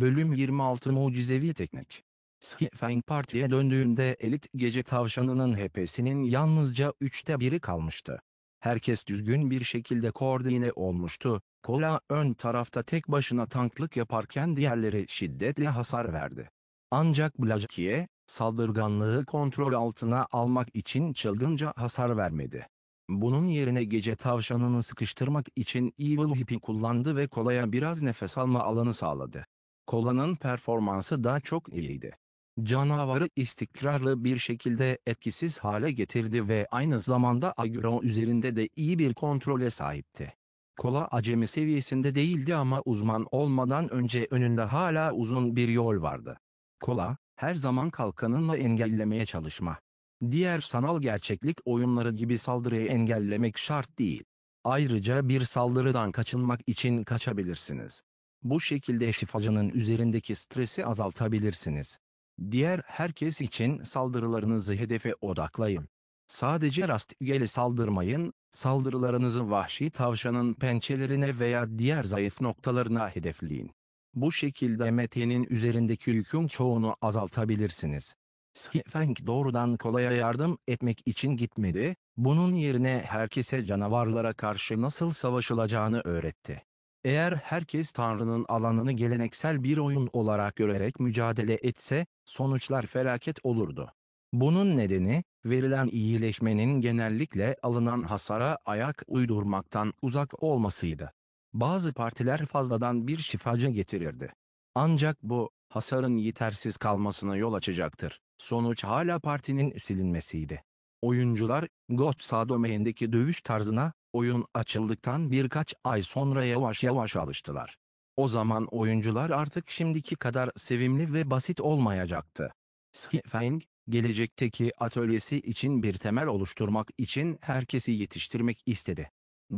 Bölüm 26 Mucizevi Teknik Skifeng Parti'ye döndüğünde elit gece tavşanının HP'sinin yalnızca üçte biri kalmıştı. Herkes düzgün bir şekilde koordine olmuştu. Kola ön tarafta tek başına tanklık yaparken diğerleri şiddetle hasar verdi. Ancak Blakiye, saldırganlığı kontrol altına almak için çılgınca hasar vermedi. Bunun yerine gece tavşanını sıkıştırmak için Evil Hippie kullandı ve kolaya biraz nefes alma alanı sağladı. Kolan'ın performansı daha çok iyiydi. Canavarı istikrarlı bir şekilde etkisiz hale getirdi ve aynı zamanda Agro üzerinde de iyi bir kontrole sahipti. Kola acemi seviyesinde değildi ama uzman olmadan önce önünde hala uzun bir yol vardı. Kola, her zaman kalkanınla engellemeye çalışma. Diğer sanal gerçeklik oyunları gibi saldırıyı engellemek şart değil. Ayrıca bir saldırıdan kaçınmak için kaçabilirsiniz. Bu şekilde şifacının üzerindeki stresi azaltabilirsiniz. Diğer herkes için saldırılarınızı hedefe odaklayın. Sadece rastgele saldırmayın, saldırılarınızı vahşi tavşanın pençelerine veya diğer zayıf noktalarına hedefleyin. Bu şekilde metenin üzerindeki yükün çoğunu azaltabilirsiniz. Sifeng doğrudan kolaya yardım etmek için gitmedi, bunun yerine herkese canavarlara karşı nasıl savaşılacağını öğretti. Eğer herkes Tanrı'nın alanını geleneksel bir oyun olarak görerek mücadele etse, sonuçlar felaket olurdu. Bunun nedeni, verilen iyileşmenin genellikle alınan hasara ayak uydurmaktan uzak olmasıydı. Bazı partiler fazladan bir şifacı getirirdi. Ancak bu, hasarın yetersiz kalmasına yol açacaktır. Sonuç hala partinin silinmesiydi. Oyuncular, God Sadomeyen'deki dövüş tarzına Oyun açıldıktan birkaç ay sonra yavaş yavaş alıştılar. O zaman oyuncular artık şimdiki kadar sevimli ve basit olmayacaktı. Schiffeng, gelecekteki atölyesi için bir temel oluşturmak için herkesi yetiştirmek istedi.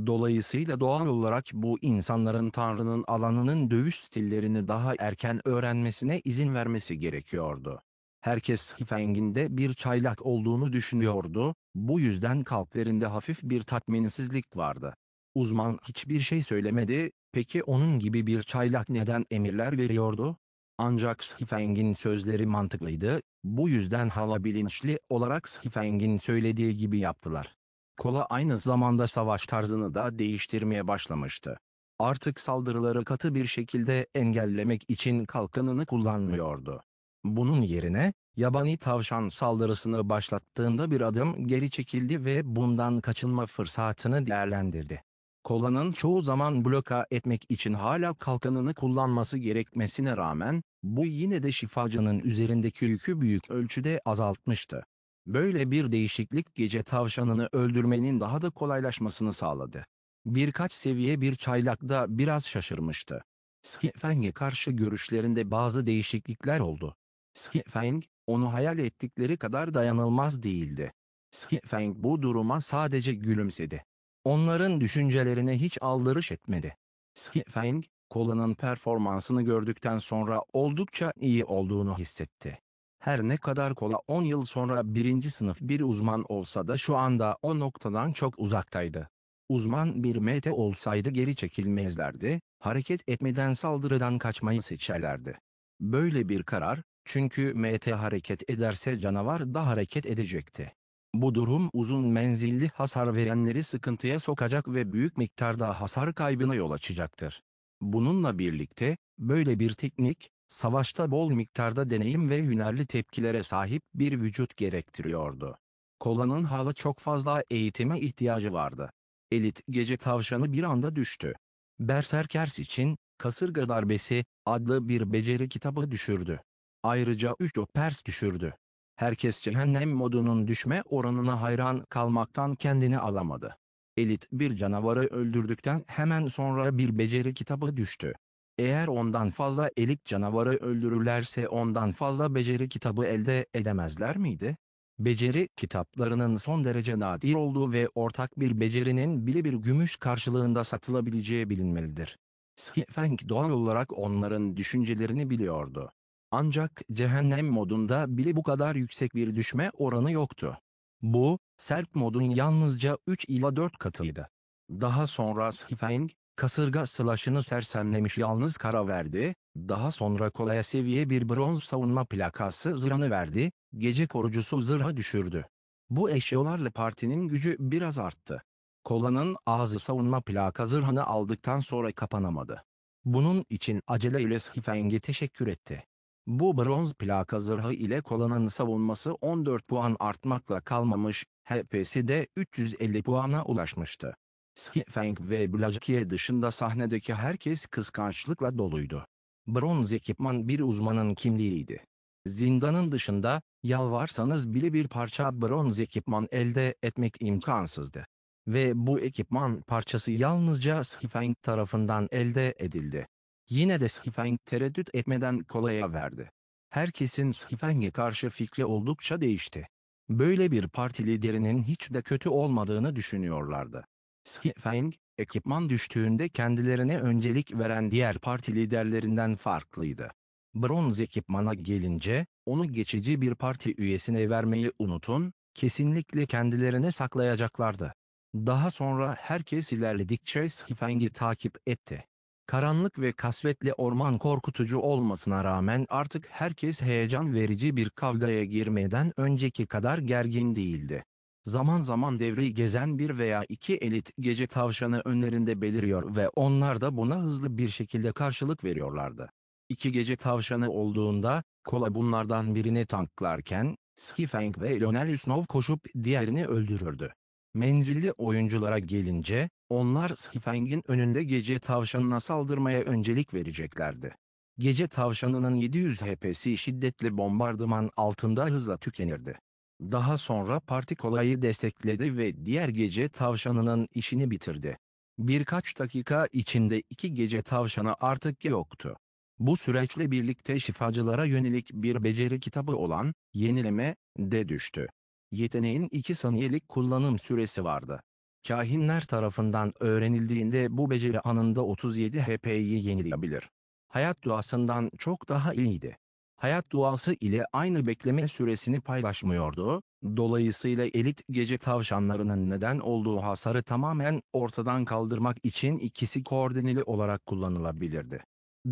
Dolayısıyla doğal olarak bu insanların Tanrı'nın alanının dövüş stillerini daha erken öğrenmesine izin vermesi gerekiyordu. Herkes Hifeng'inde bir çaylak olduğunu düşünüyordu, bu yüzden kalplerinde hafif bir tatminsizlik vardı. Uzman hiçbir şey söylemedi, peki onun gibi bir çaylak neden emirler veriyordu? Ancak Sifeng'in sözleri mantıklıydı, bu yüzden hala bilinçli olarak Sifeng'in söylediği gibi yaptılar. Kola aynı zamanda savaş tarzını da değiştirmeye başlamıştı. Artık saldırıları katı bir şekilde engellemek için kalkanını kullanmıyordu. Bunun yerine yabani tavşan saldırısını başlattığında bir adım geri çekildi ve bundan kaçınma fırsatını değerlendirdi. Kolanın çoğu zaman bloka etmek için hala kalkanını kullanması gerekmesine rağmen, bu yine de şifacının üzerindeki yükü büyük ölçüde azaltmıştı. Böyle bir değişiklik gece tavşanını öldürmenin daha da kolaylaşmasını sağladı. Birkaç seviye bir çaylakta biraz şaşırmıştı. Skifeng'e karşı görüşlerinde bazı değişiklikler oldu. Schifeng, onu hayal ettikleri kadar dayanılmaz değildi. Schifeng bu duruma sadece gülümsedi. Onların düşüncelerine hiç aldırış etmedi. Schifeng, kolanın performansını gördükten sonra oldukça iyi olduğunu hissetti. Her ne kadar kola 10 yıl sonra birinci sınıf bir uzman olsa da şu anda o noktadan çok uzaktaydı. Uzman bir MT olsaydı geri çekilmezlerdi, hareket etmeden saldırıdan kaçmayı seçerlerdi. Böyle bir karar, çünkü MT hareket ederse canavar da hareket edecekti. Bu durum uzun menzilli hasar verenleri sıkıntıya sokacak ve büyük miktarda hasar kaybına yol açacaktır. Bununla birlikte, böyle bir teknik, savaşta bol miktarda deneyim ve hünerli tepkilere sahip bir vücut gerektiriyordu. Kolanın hala çok fazla eğitime ihtiyacı vardı. Elit gece tavşanı bir anda düştü. Berserkers için, Kasırga Darbesi, adlı bir beceri kitabı düşürdü. Ayrıca 3 o pers düşürdü. Herkes cehennem modunun düşme oranına hayran kalmaktan kendini alamadı. Elit bir canavarı öldürdükten hemen sonra bir beceri kitabı düştü. Eğer ondan fazla elit canavarı öldürürlerse ondan fazla beceri kitabı elde edemezler miydi? Beceri kitaplarının son derece nadir olduğu ve ortak bir becerinin bile bir gümüş karşılığında satılabileceği bilinmelidir. Schiffeng doğal olarak onların düşüncelerini biliyordu. Ancak cehennem modunda bile bu kadar yüksek bir düşme oranı yoktu. Bu, sert modun yalnızca 3 ila 4 katıydı. Daha sonra Sifeng, kasırga slaşını sersemlemiş yalnız kara verdi, daha sonra kolaya seviye bir bronz savunma plakası zırhını verdi, gece korucusu zırha düşürdü. Bu eşyalarla partinin gücü biraz arttı. Kolanın ağzı savunma plaka zırhını aldıktan sonra kapanamadı. Bunun için aceleyle Sifeng'e teşekkür etti. Bu bronz plaka zırhı ile kolanın savunması 14 puan artmakla kalmamış, HP'si de 350 puana ulaşmıştı. Skifeng ve Blajikiye dışında sahnedeki herkes kıskançlıkla doluydu. Bronz ekipman bir uzmanın kimliğiydi. Zindanın dışında, yalvarsanız bile bir parça bronz ekipman elde etmek imkansızdı. Ve bu ekipman parçası yalnızca Skifeng tarafından elde edildi. Yine de Schiffeng tereddüt etmeden kolaya verdi. Herkesin Schiffeng'e karşı fikri oldukça değişti. Böyle bir parti liderinin hiç de kötü olmadığını düşünüyorlardı. Schiffeng, ekipman düştüğünde kendilerine öncelik veren diğer parti liderlerinden farklıydı. Bronz ekipmana gelince, onu geçici bir parti üyesine vermeyi unutun, kesinlikle kendilerine saklayacaklardı. Daha sonra herkes ilerledikçe Schiffeng'i takip etti. Karanlık ve kasvetli orman korkutucu olmasına rağmen artık herkes heyecan verici bir kavgaya girmeden önceki kadar gergin değildi. Zaman zaman devreyi gezen bir veya iki elit gece tavşanı önlerinde beliriyor ve onlar da buna hızlı bir şekilde karşılık veriyorlardı. İki gece tavşanı olduğunda, Kola bunlardan birini tanklarken, Skifeng ve Lionel Usnov koşup diğerini öldürürdü. Menzilli oyunculara gelince, onlar Sifeng'in önünde gece tavşanına saldırmaya öncelik vereceklerdi. Gece tavşanının 700 HP'si şiddetli bombardıman altında hızla tükenirdi. Daha sonra parti kolayı destekledi ve diğer gece tavşanının işini bitirdi. Birkaç dakika içinde iki gece Tavşanı artık yoktu. Bu süreçle birlikte şifacılara yönelik bir beceri kitabı olan Yenileme de düştü. Yeteneğin 2 saniyelik kullanım süresi vardı. Kahinler tarafından öğrenildiğinde bu beceri anında 37 HP'yi yenileyebilir. Hayat duasından çok daha iyiydi. Hayat duası ile aynı bekleme süresini paylaşmıyordu, dolayısıyla elit gece tavşanlarının neden olduğu hasarı tamamen ortadan kaldırmak için ikisi koordineli olarak kullanılabilirdi.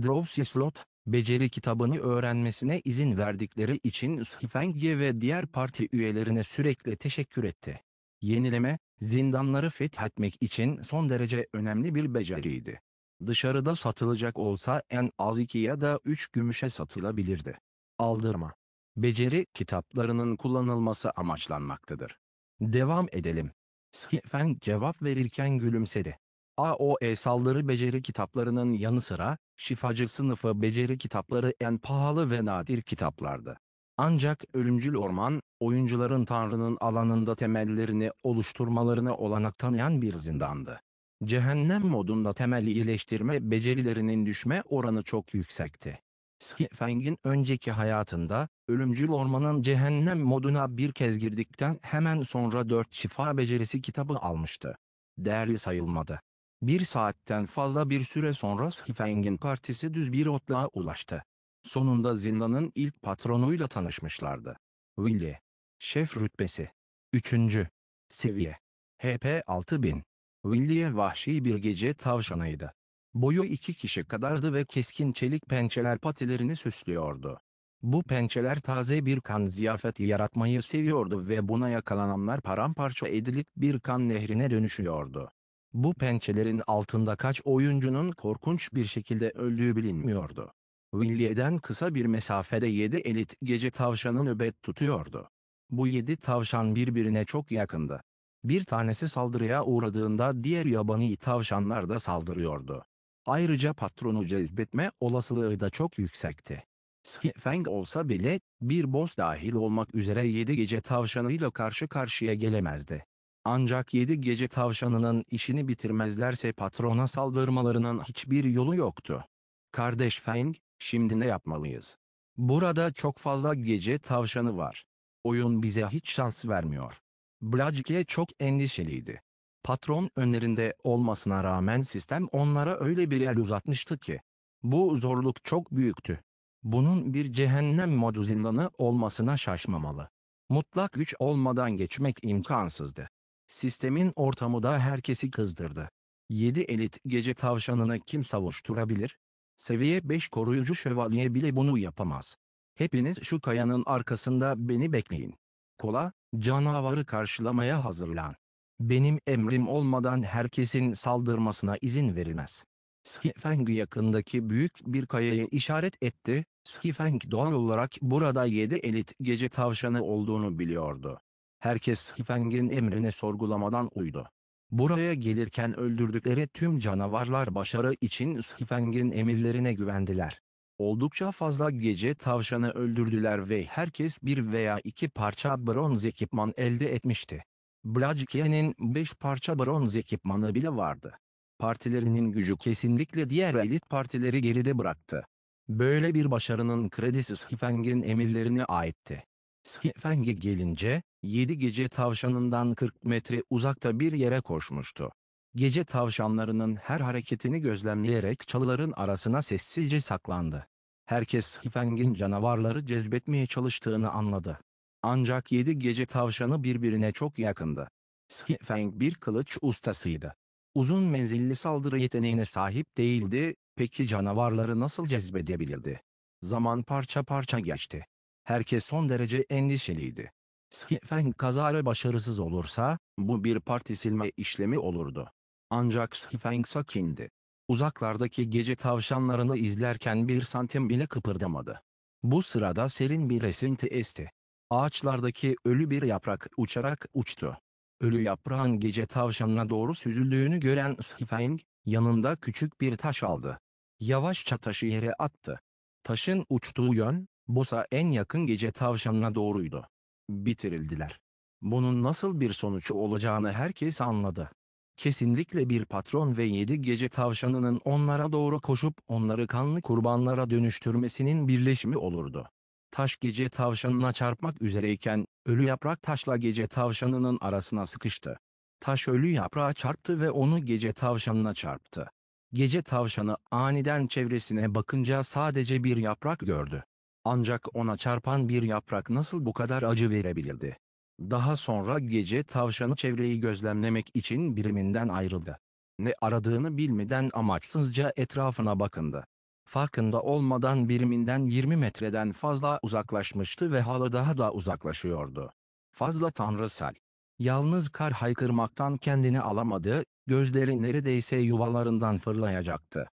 Drowsy Slot, beceri kitabını öğrenmesine izin verdikleri için Sfengye ve diğer parti üyelerine sürekli teşekkür etti. Yenileme, zindanları fethetmek için son derece önemli bir beceriydi. Dışarıda satılacak olsa en az iki ya da üç gümüşe satılabilirdi. Aldırma. Beceri kitaplarının kullanılması amaçlanmaktadır. Devam edelim. Schiffen cevap verirken gülümsedi. AOE saldırı beceri kitaplarının yanı sıra, şifacı sınıfı beceri kitapları en pahalı ve nadir kitaplardı. Ancak Ölümcül Orman, oyuncuların Tanrı'nın alanında temellerini oluşturmalarına olanak tanıyan bir zindandı. Cehennem modunda temel iyileştirme becerilerinin düşme oranı çok yüksekti. Skifeng'in önceki hayatında, Ölümcül Orman'ın cehennem moduna bir kez girdikten hemen sonra 4 şifa becerisi kitabı almıştı. Değerli sayılmadı. Bir saatten fazla bir süre sonra Schiffeng'in partisi düz bir otluğa ulaştı. Sonunda zindanın ilk patronuyla tanışmışlardı. Willy. Şef rütbesi. üçüncü Seviye. HP 6000. Willy'e vahşi bir gece tavşanıydı. Boyu iki kişi kadardı ve keskin çelik pençeler patilerini süslüyordu. Bu pençeler taze bir kan ziyafeti yaratmayı seviyordu ve buna yakalananlar paramparça edilip bir kan nehrine dönüşüyordu. Bu pençelerin altında kaç oyuncunun korkunç bir şekilde öldüğü bilinmiyordu. Willie'den kısa bir mesafede 7 elit gece tavşanı nöbet tutuyordu. Bu 7 tavşan birbirine çok yakındı. Bir tanesi saldırıya uğradığında diğer yabani tavşanlar da saldırıyordu. Ayrıca patronu cezbetme olasılığı da çok yüksekti. Skifeng olsa bile, bir boss dahil olmak üzere 7 gece tavşanıyla karşı karşıya gelemezdi. Ancak yedi gece tavşanının işini bitirmezlerse patrona saldırmalarının hiçbir yolu yoktu. Kardeş Feng, şimdi ne yapmalıyız? Burada çok fazla gece tavşanı var. Oyun bize hiç şans vermiyor. Blajke çok endişeliydi. Patron önlerinde olmasına rağmen sistem onlara öyle bir el uzatmıştı ki. Bu zorluk çok büyüktü. Bunun bir cehennem modu zindanı olmasına şaşmamalı. Mutlak güç olmadan geçmek imkansızdı. Sistemin ortamı da herkesi kızdırdı. 7 elit gece tavşanına kim savuşturabilir? Seviye 5 koruyucu şövalye bile bunu yapamaz. Hepiniz şu kayanın arkasında beni bekleyin. Kola, canavarı karşılamaya hazırlan. Benim emrim olmadan herkesin saldırmasına izin verilmez. Schifeng yakındaki büyük bir kayaya işaret etti. Schifeng doğal olarak burada 7 elit gece tavşanı olduğunu biliyordu. Herkes Hifeng'in emrine sorgulamadan uydu. Buraya gelirken öldürdükleri tüm canavarlar başarı için Hifeng'in emirlerine güvendiler. Oldukça fazla gece tavşanı öldürdüler ve herkes bir veya iki parça bronz ekipman elde etmişti. Blajkiye'nin 5 parça bronz ekipmanı bile vardı. Partilerinin gücü kesinlikle diğer elit partileri geride bıraktı. Böyle bir başarının kredisi Hifeng'in emirlerine aitti. Sifenge gelince, yedi gece tavşanından 40 metre uzakta bir yere koşmuştu. Gece tavşanlarının her hareketini gözlemleyerek çalıların arasına sessizce saklandı. Herkes Sifeng'in canavarları cezbetmeye çalıştığını anladı. Ancak yedi gece tavşanı birbirine çok yakındı. Sifeng bir kılıç ustasıydı. Uzun menzilli saldırı yeteneğine sahip değildi, peki canavarları nasıl cezbedebilirdi? Zaman parça parça geçti herkes son derece endişeliydi. Sifeng kazara başarısız olursa, bu bir parti silme işlemi olurdu. Ancak Sifeng sakindi. Uzaklardaki gece tavşanlarını izlerken bir santim bile kıpırdamadı. Bu sırada serin bir esinti esti. Ağaçlardaki ölü bir yaprak uçarak uçtu. Ölü yaprağın gece tavşanına doğru süzüldüğünü gören Sifeng, yanında küçük bir taş aldı. Yavaşça taşı yere attı. Taşın uçtuğu yön, Bosa en yakın gece tavşanına doğruydu. Bitirildiler. Bunun nasıl bir sonuç olacağını herkes anladı. Kesinlikle bir patron ve yedi gece tavşanının onlara doğru koşup onları kanlı kurbanlara dönüştürmesinin birleşimi olurdu. Taş gece tavşanına çarpmak üzereyken, ölü yaprak taşla gece tavşanının arasına sıkıştı. Taş ölü yaprağa çarptı ve onu gece tavşanına çarptı. Gece tavşanı aniden çevresine bakınca sadece bir yaprak gördü. Ancak ona çarpan bir yaprak nasıl bu kadar acı verebilirdi? Daha sonra gece tavşanı çevreyi gözlemlemek için biriminden ayrıldı. Ne aradığını bilmeden amaçsızca etrafına bakındı. Farkında olmadan biriminden 20 metreden fazla uzaklaşmıştı ve hala daha da uzaklaşıyordu. Fazla tanrısal. Yalnız kar haykırmaktan kendini alamadı, gözleri neredeyse yuvalarından fırlayacaktı.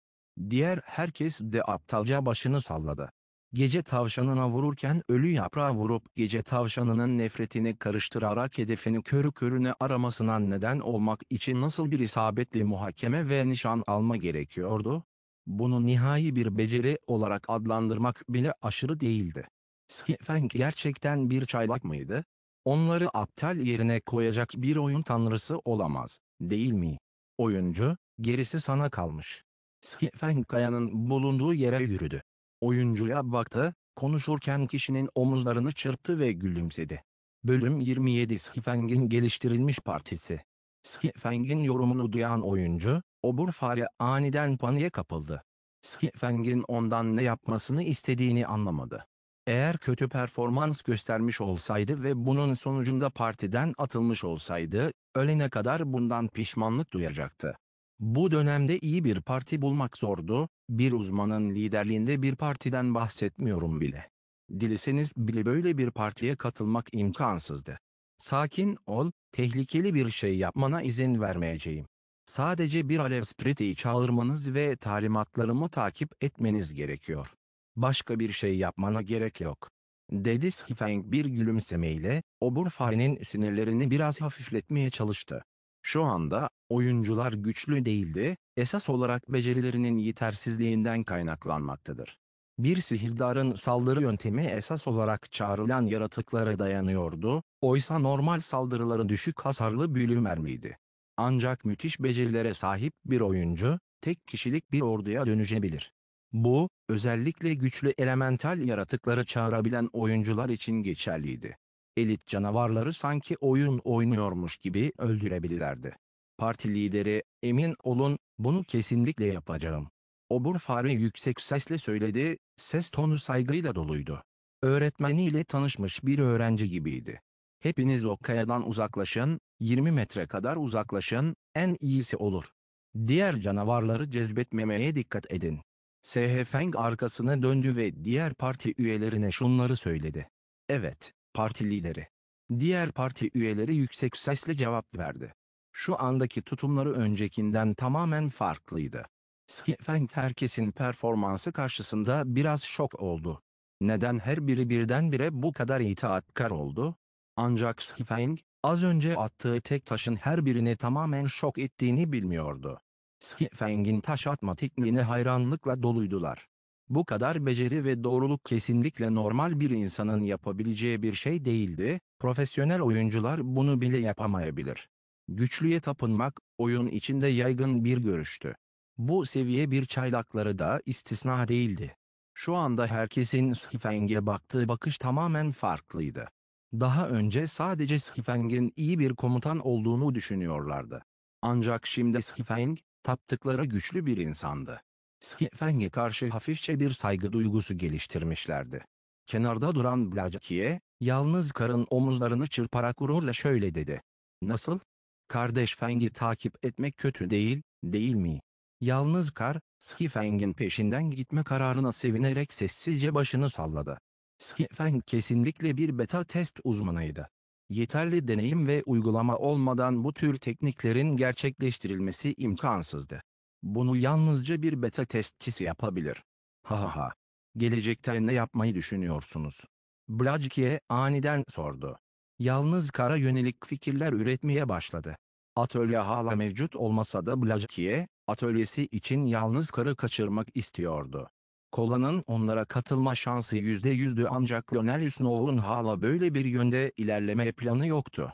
Diğer herkes de aptalca başını salladı. Gece tavşanına vururken ölü yaprağı vurup gece tavşanının nefretini karıştırarak hedefini körü körüne aramasına neden olmak için nasıl bir isabetli muhakeme ve nişan alma gerekiyordu? Bunu nihai bir beceri olarak adlandırmak bile aşırı değildi. Sifeng gerçekten bir çaylak mıydı? Onları aptal yerine koyacak bir oyun tanrısı olamaz, değil mi? Oyuncu, gerisi sana kalmış. Sifeng kayanın bulunduğu yere yürüdü. Oyuncuya baktı, konuşurken kişinin omuzlarını çırptı ve gülümsedi. Bölüm 27 Sifengin geliştirilmiş partisi. Sifengin yorumunu duyan oyuncu, obur fare aniden paniğe kapıldı. Sifengin ondan ne yapmasını istediğini anlamadı. Eğer kötü performans göstermiş olsaydı ve bunun sonucunda partiden atılmış olsaydı, ölene kadar bundan pişmanlık duyacaktı. Bu dönemde iyi bir parti bulmak zordu, bir uzmanın liderliğinde bir partiden bahsetmiyorum bile. Dileseniz bile böyle bir partiye katılmak imkansızdı. Sakin ol, tehlikeli bir şey yapmana izin vermeyeceğim. Sadece bir alev spriti çağırmanız ve talimatlarımı takip etmeniz gerekiyor. Başka bir şey yapmana gerek yok. Dedi Skifeng bir gülümsemeyle, Oburfari'nin sinirlerini biraz hafifletmeye çalıştı. Şu anda oyuncular güçlü değildi, esas olarak becerilerinin yetersizliğinden kaynaklanmaktadır. Bir sihirdarın saldırı yöntemi esas olarak çağrılan yaratıklara dayanıyordu, oysa normal saldırıların düşük hasarlı büyülü mermiydi. Ancak müthiş becerilere sahip bir oyuncu, tek kişilik bir orduya dönüşebilir. Bu, özellikle güçlü elemental yaratıkları çağırabilen oyuncular için geçerliydi elit canavarları sanki oyun oynuyormuş gibi öldürebilirlerdi. Parti lideri, emin olun, bunu kesinlikle yapacağım. Obur fare yüksek sesle söyledi, ses tonu saygıyla doluydu. Öğretmeniyle tanışmış bir öğrenci gibiydi. Hepiniz o kayadan uzaklaşın, 20 metre kadar uzaklaşın, en iyisi olur. Diğer canavarları cezbetmemeye dikkat edin. Sehefeng arkasına döndü ve diğer parti üyelerine şunları söyledi. Evet, parti lideri. Diğer parti üyeleri yüksek sesle cevap verdi. Şu andaki tutumları öncekinden tamamen farklıydı. Schiffeng herkesin performansı karşısında biraz şok oldu. Neden her biri birdenbire bu kadar itaatkar oldu? Ancak Schiffeng, az önce attığı tek taşın her birini tamamen şok ettiğini bilmiyordu. Schiffeng'in taş atma tekniğine hayranlıkla doluydular. Bu kadar beceri ve doğruluk kesinlikle normal bir insanın yapabileceği bir şey değildi, profesyonel oyuncular bunu bile yapamayabilir. Güçlüye tapınmak, oyun içinde yaygın bir görüştü. Bu seviye bir çaylakları da istisna değildi. Şu anda herkesin Schiffeng'e baktığı bakış tamamen farklıydı. Daha önce sadece Schiffeng'in iyi bir komutan olduğunu düşünüyorlardı. Ancak şimdi Schiffeng, taptıkları güçlü bir insandı. Schifen'e karşı hafifçe bir saygı duygusu geliştirmişlerdi. Kenarda duran Blajaki'ye, yalnız karın omuzlarını çırparak gururla şöyle dedi. Nasıl? Kardeş Feng'i takip etmek kötü değil, değil mi? Yalnız kar, Schifeng'in peşinden gitme kararına sevinerek sessizce başını salladı. Schifeng kesinlikle bir beta test uzmanıydı. Yeterli deneyim ve uygulama olmadan bu tür tekniklerin gerçekleştirilmesi imkansızdı. Bunu yalnızca bir beta testçisi yapabilir. Ha ha ha. Gelecekte ne yapmayı düşünüyorsunuz? Blajki'ye aniden sordu. Yalnız kara yönelik fikirler üretmeye başladı. Atölye hala mevcut olmasa da Blajki'ye, atölyesi için yalnız karı kaçırmak istiyordu. Kolan'ın onlara katılma şansı %100'dü ancak Lionel Snow'un hala böyle bir yönde ilerleme planı yoktu.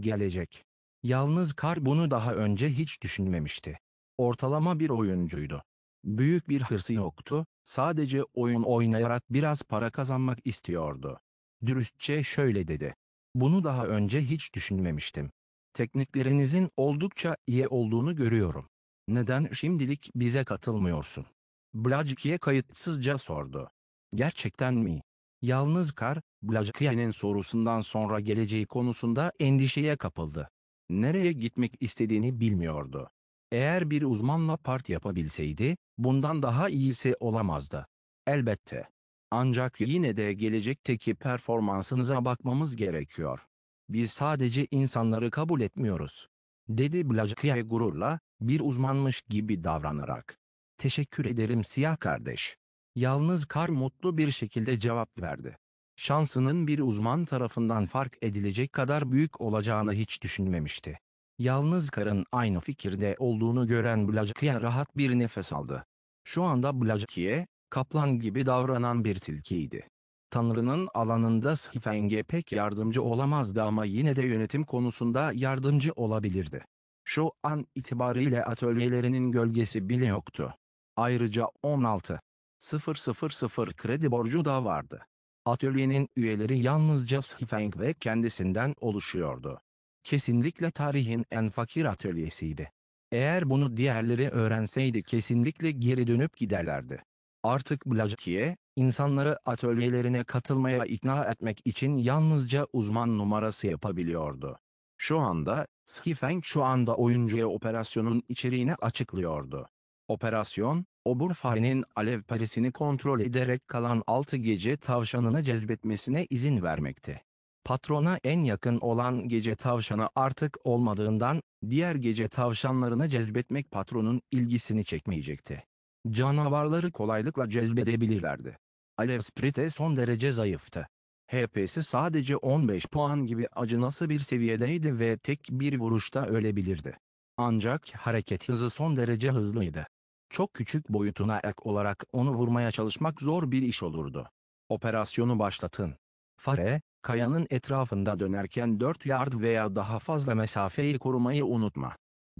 Gelecek. Yalnız kar bunu daha önce hiç düşünmemişti. Ortalama bir oyuncuydu. Büyük bir hırsı yoktu, sadece oyun oynayarak biraz para kazanmak istiyordu. Dürüstçe şöyle dedi. Bunu daha önce hiç düşünmemiştim. Tekniklerinizin oldukça iyi olduğunu görüyorum. Neden şimdilik bize katılmıyorsun? Blajkiye kayıtsızca sordu. Gerçekten mi? Yalnız Kar, Blajkiye'nin sorusundan sonra geleceği konusunda endişeye kapıldı. Nereye gitmek istediğini bilmiyordu. Eğer bir uzmanla part yapabilseydi, bundan daha iyisi olamazdı. Elbette. Ancak yine de gelecekteki performansınıza bakmamız gerekiyor. Biz sadece insanları kabul etmiyoruz. Dedi Blajkiye gururla, bir uzmanmış gibi davranarak. Teşekkür ederim siyah kardeş. Yalnız kar mutlu bir şekilde cevap verdi. Şansının bir uzman tarafından fark edilecek kadar büyük olacağını hiç düşünmemişti. Yalnız karın aynı fikirde olduğunu gören Blajkiye rahat bir nefes aldı. Şu anda Blajkiye kaplan gibi davranan bir tilkiydi. Tanrı'nın alanında Sifeng'e pek yardımcı olamazdı ama yine de yönetim konusunda yardımcı olabilirdi. Şu an itibariyle atölyelerinin gölgesi bile yoktu. Ayrıca 16.000 kredi borcu da vardı. Atölyenin üyeleri yalnızca Sifeng ve kendisinden oluşuyordu kesinlikle tarihin en fakir atölyesiydi. Eğer bunu diğerleri öğrenseydi kesinlikle geri dönüp giderlerdi. Artık Blajkiye, insanları atölyelerine katılmaya ikna etmek için yalnızca uzman numarası yapabiliyordu. Şu anda, Skifeng şu anda oyuncuya operasyonun içeriğini açıklıyordu. Operasyon, Obur Oburfari'nin alev perisini kontrol ederek kalan 6 gece tavşanını cezbetmesine izin vermekti. Patrona en yakın olan gece tavşanı artık olmadığından diğer gece tavşanlarına cezbetmek patronun ilgisini çekmeyecekti. Canavarları kolaylıkla cezbedebilirlerdi. Alev Sprite son derece zayıftı. HP'si sadece 15 puan gibi acınası bir seviyedeydi ve tek bir vuruşta ölebilirdi. Ancak hareket hızı son derece hızlıydı. Çok küçük boyutuna ek olarak onu vurmaya çalışmak zor bir iş olurdu. Operasyonu başlatın. Fare, Kayanın etrafında dönerken 4 yard veya daha fazla mesafeyi korumayı unutma.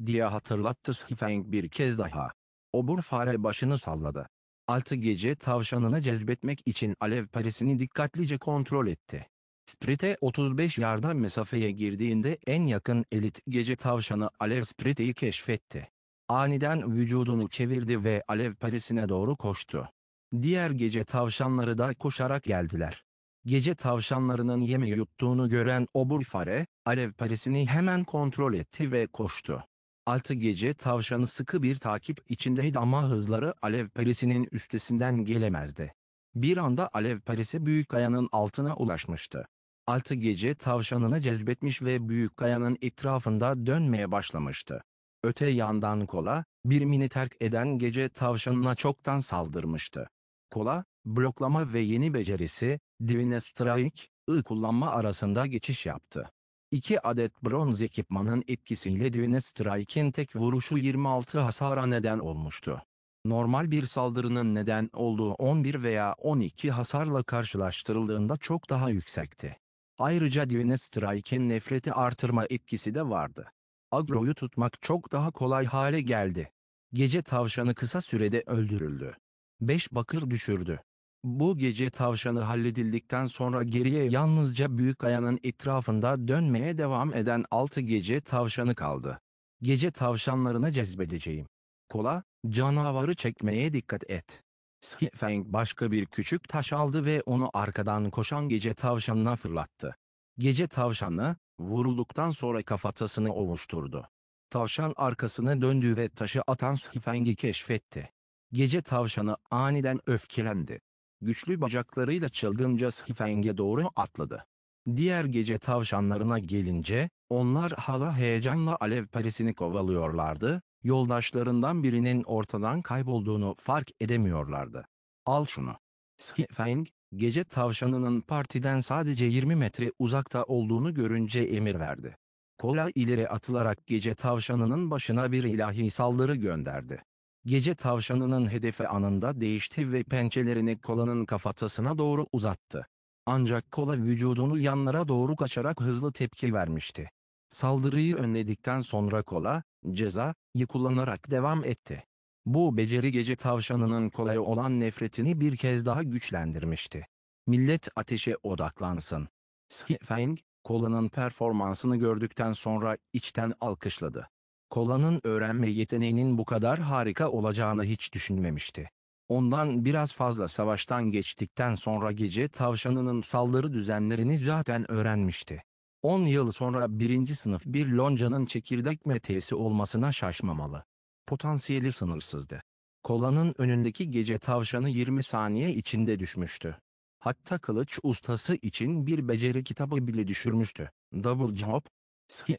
Diye hatırlattı Sifeng bir kez daha. Obur fare başını salladı. Altı gece tavşanına cezbetmek için alev parisini dikkatlice kontrol etti. Street'e 35 yarda mesafeye girdiğinde en yakın elit gece tavşanı Alev Street'i keşfetti. Aniden vücudunu çevirdi ve Alev Paris'ine doğru koştu. Diğer gece tavşanları da koşarak geldiler. Gece tavşanlarının yemi yuttuğunu gören obur fare, alev paresini hemen kontrol etti ve koştu. Altı gece tavşanı sıkı bir takip içindeydi ama hızları alev paresinin üstesinden gelemezdi. Bir anda alev paresi büyük kayanın altına ulaşmıştı. Altı gece tavşanını cezbetmiş ve büyük kayanın etrafında dönmeye başlamıştı. Öte yandan kola, bir mini terk eden gece tavşanına çoktan saldırmıştı. Kola, bloklama ve yeni becerisi, Divine Strike, I kullanma arasında geçiş yaptı. 2 adet bronz ekipmanın etkisiyle Divine Strike'in tek vuruşu 26 hasara neden olmuştu. Normal bir saldırının neden olduğu 11 veya 12 hasarla karşılaştırıldığında çok daha yüksekti. Ayrıca Divine Strike'in nefreti artırma etkisi de vardı. Agro'yu tutmak çok daha kolay hale geldi. Gece tavşanı kısa sürede öldürüldü. 5 bakır düşürdü. Bu gece tavşanı halledildikten sonra geriye yalnızca büyük kayanın etrafında dönmeye devam eden 6 gece tavşanı kaldı. Gece tavşanlarını cezbedeceğim. Kola, canavarı çekmeye dikkat et. Skifeng başka bir küçük taş aldı ve onu arkadan koşan gece tavşanına fırlattı. Gece tavşanı, vurulduktan sonra kafatasını ovuşturdu. Tavşan arkasını döndü ve taşı atan Skifeng'i keşfetti. Gece tavşanı aniden öfkelendi güçlü bacaklarıyla çılgınca Sifeng'e doğru atladı. Diğer gece tavşanlarına gelince, onlar hala heyecanla alev perisini kovalıyorlardı, yoldaşlarından birinin ortadan kaybolduğunu fark edemiyorlardı. Al şunu. Sifeng, gece tavşanının partiden sadece 20 metre uzakta olduğunu görünce emir verdi. Kola ileri atılarak gece tavşanının başına bir ilahi saldırı gönderdi. Gece tavşanının hedefi anında değişti ve pençelerini kolanın kafatasına doğru uzattı. Ancak kola vücudunu yanlara doğru kaçarak hızlı tepki vermişti. Saldırıyı önledikten sonra kola, ceza, kullanarak devam etti. Bu beceri gece tavşanının kolaya olan nefretini bir kez daha güçlendirmişti. Millet ateşe odaklansın. Schiffeng, kolanın performansını gördükten sonra içten alkışladı. Kolan'ın öğrenme yeteneğinin bu kadar harika olacağını hiç düşünmemişti. Ondan biraz fazla savaştan geçtikten sonra gece tavşanının saldırı düzenlerini zaten öğrenmişti. 10 yıl sonra birinci sınıf bir loncanın çekirdek metesi olmasına şaşmamalı. Potansiyeli sınırsızdı. Kolanın önündeki gece tavşanı 20 saniye içinde düşmüştü. Hatta kılıç ustası için bir beceri kitabı bile düşürmüştü. Double job,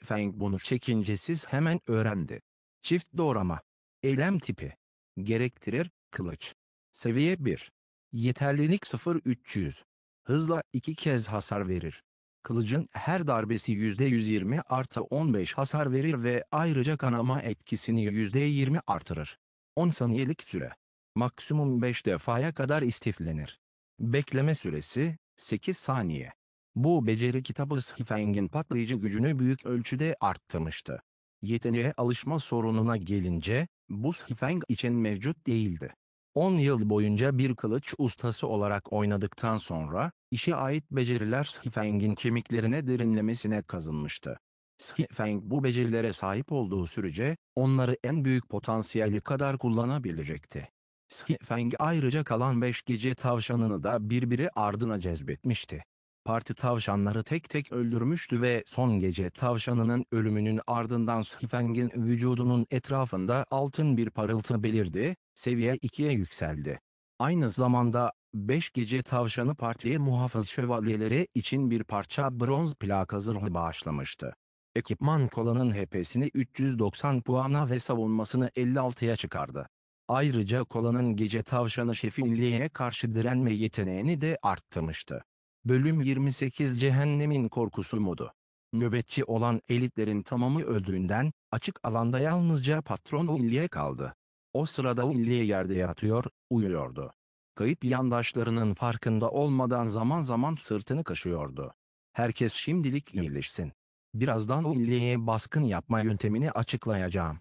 Feng bunu çekincesiz hemen öğrendi. Çift doğrama. Eylem tipi. Gerektirir, kılıç. Seviye 1. Yeterlilik 0300. Hızla 2 kez hasar verir. Kılıcın her darbesi %120 artı 15 hasar verir ve ayrıca kanama etkisini %20 artırır. 10 saniyelik süre. Maksimum 5 defaya kadar istiflenir. Bekleme süresi 8 saniye. Bu beceri kitabı Schiffeng'in patlayıcı gücünü büyük ölçüde arttırmıştı. Yeteneğe alışma sorununa gelince, bu Schiffeng için mevcut değildi. 10 yıl boyunca bir kılıç ustası olarak oynadıktan sonra, işe ait beceriler Schiffeng'in kemiklerine derinlemesine kazınmıştı. Schiffeng bu becerilere sahip olduğu sürece, onları en büyük potansiyeli kadar kullanabilecekti. Schiffeng ayrıca kalan 5 gece tavşanını da birbiri ardına cezbetmişti parti tavşanları tek tek öldürmüştü ve son gece tavşanının ölümünün ardından Skifeng'in vücudunun etrafında altın bir parıltı belirdi, seviye 2'ye yükseldi. Aynı zamanda 5 gece tavşanı partiye muhafız şövalyeleri için bir parça bronz plaka zırhı bağışlamıştı. Ekipman kolanın HP'sini 390 puana ve savunmasını 56'ya çıkardı. Ayrıca kolanın gece tavşanı şefiliğe karşı direnme yeteneğini de arttırmıştı. Bölüm 28 Cehennemin korkusu modu. Nöbetçi olan elitlerin tamamı öldüğünden, açık alanda yalnızca patron Willie kaldı. O sırada Willie yerde yatıyor, uyuyordu. Kayıp yandaşlarının farkında olmadan zaman zaman sırtını kaşıyordu. Herkes şimdilik iyileşsin. Birazdan Willie'ye baskın yapma yöntemini açıklayacağım.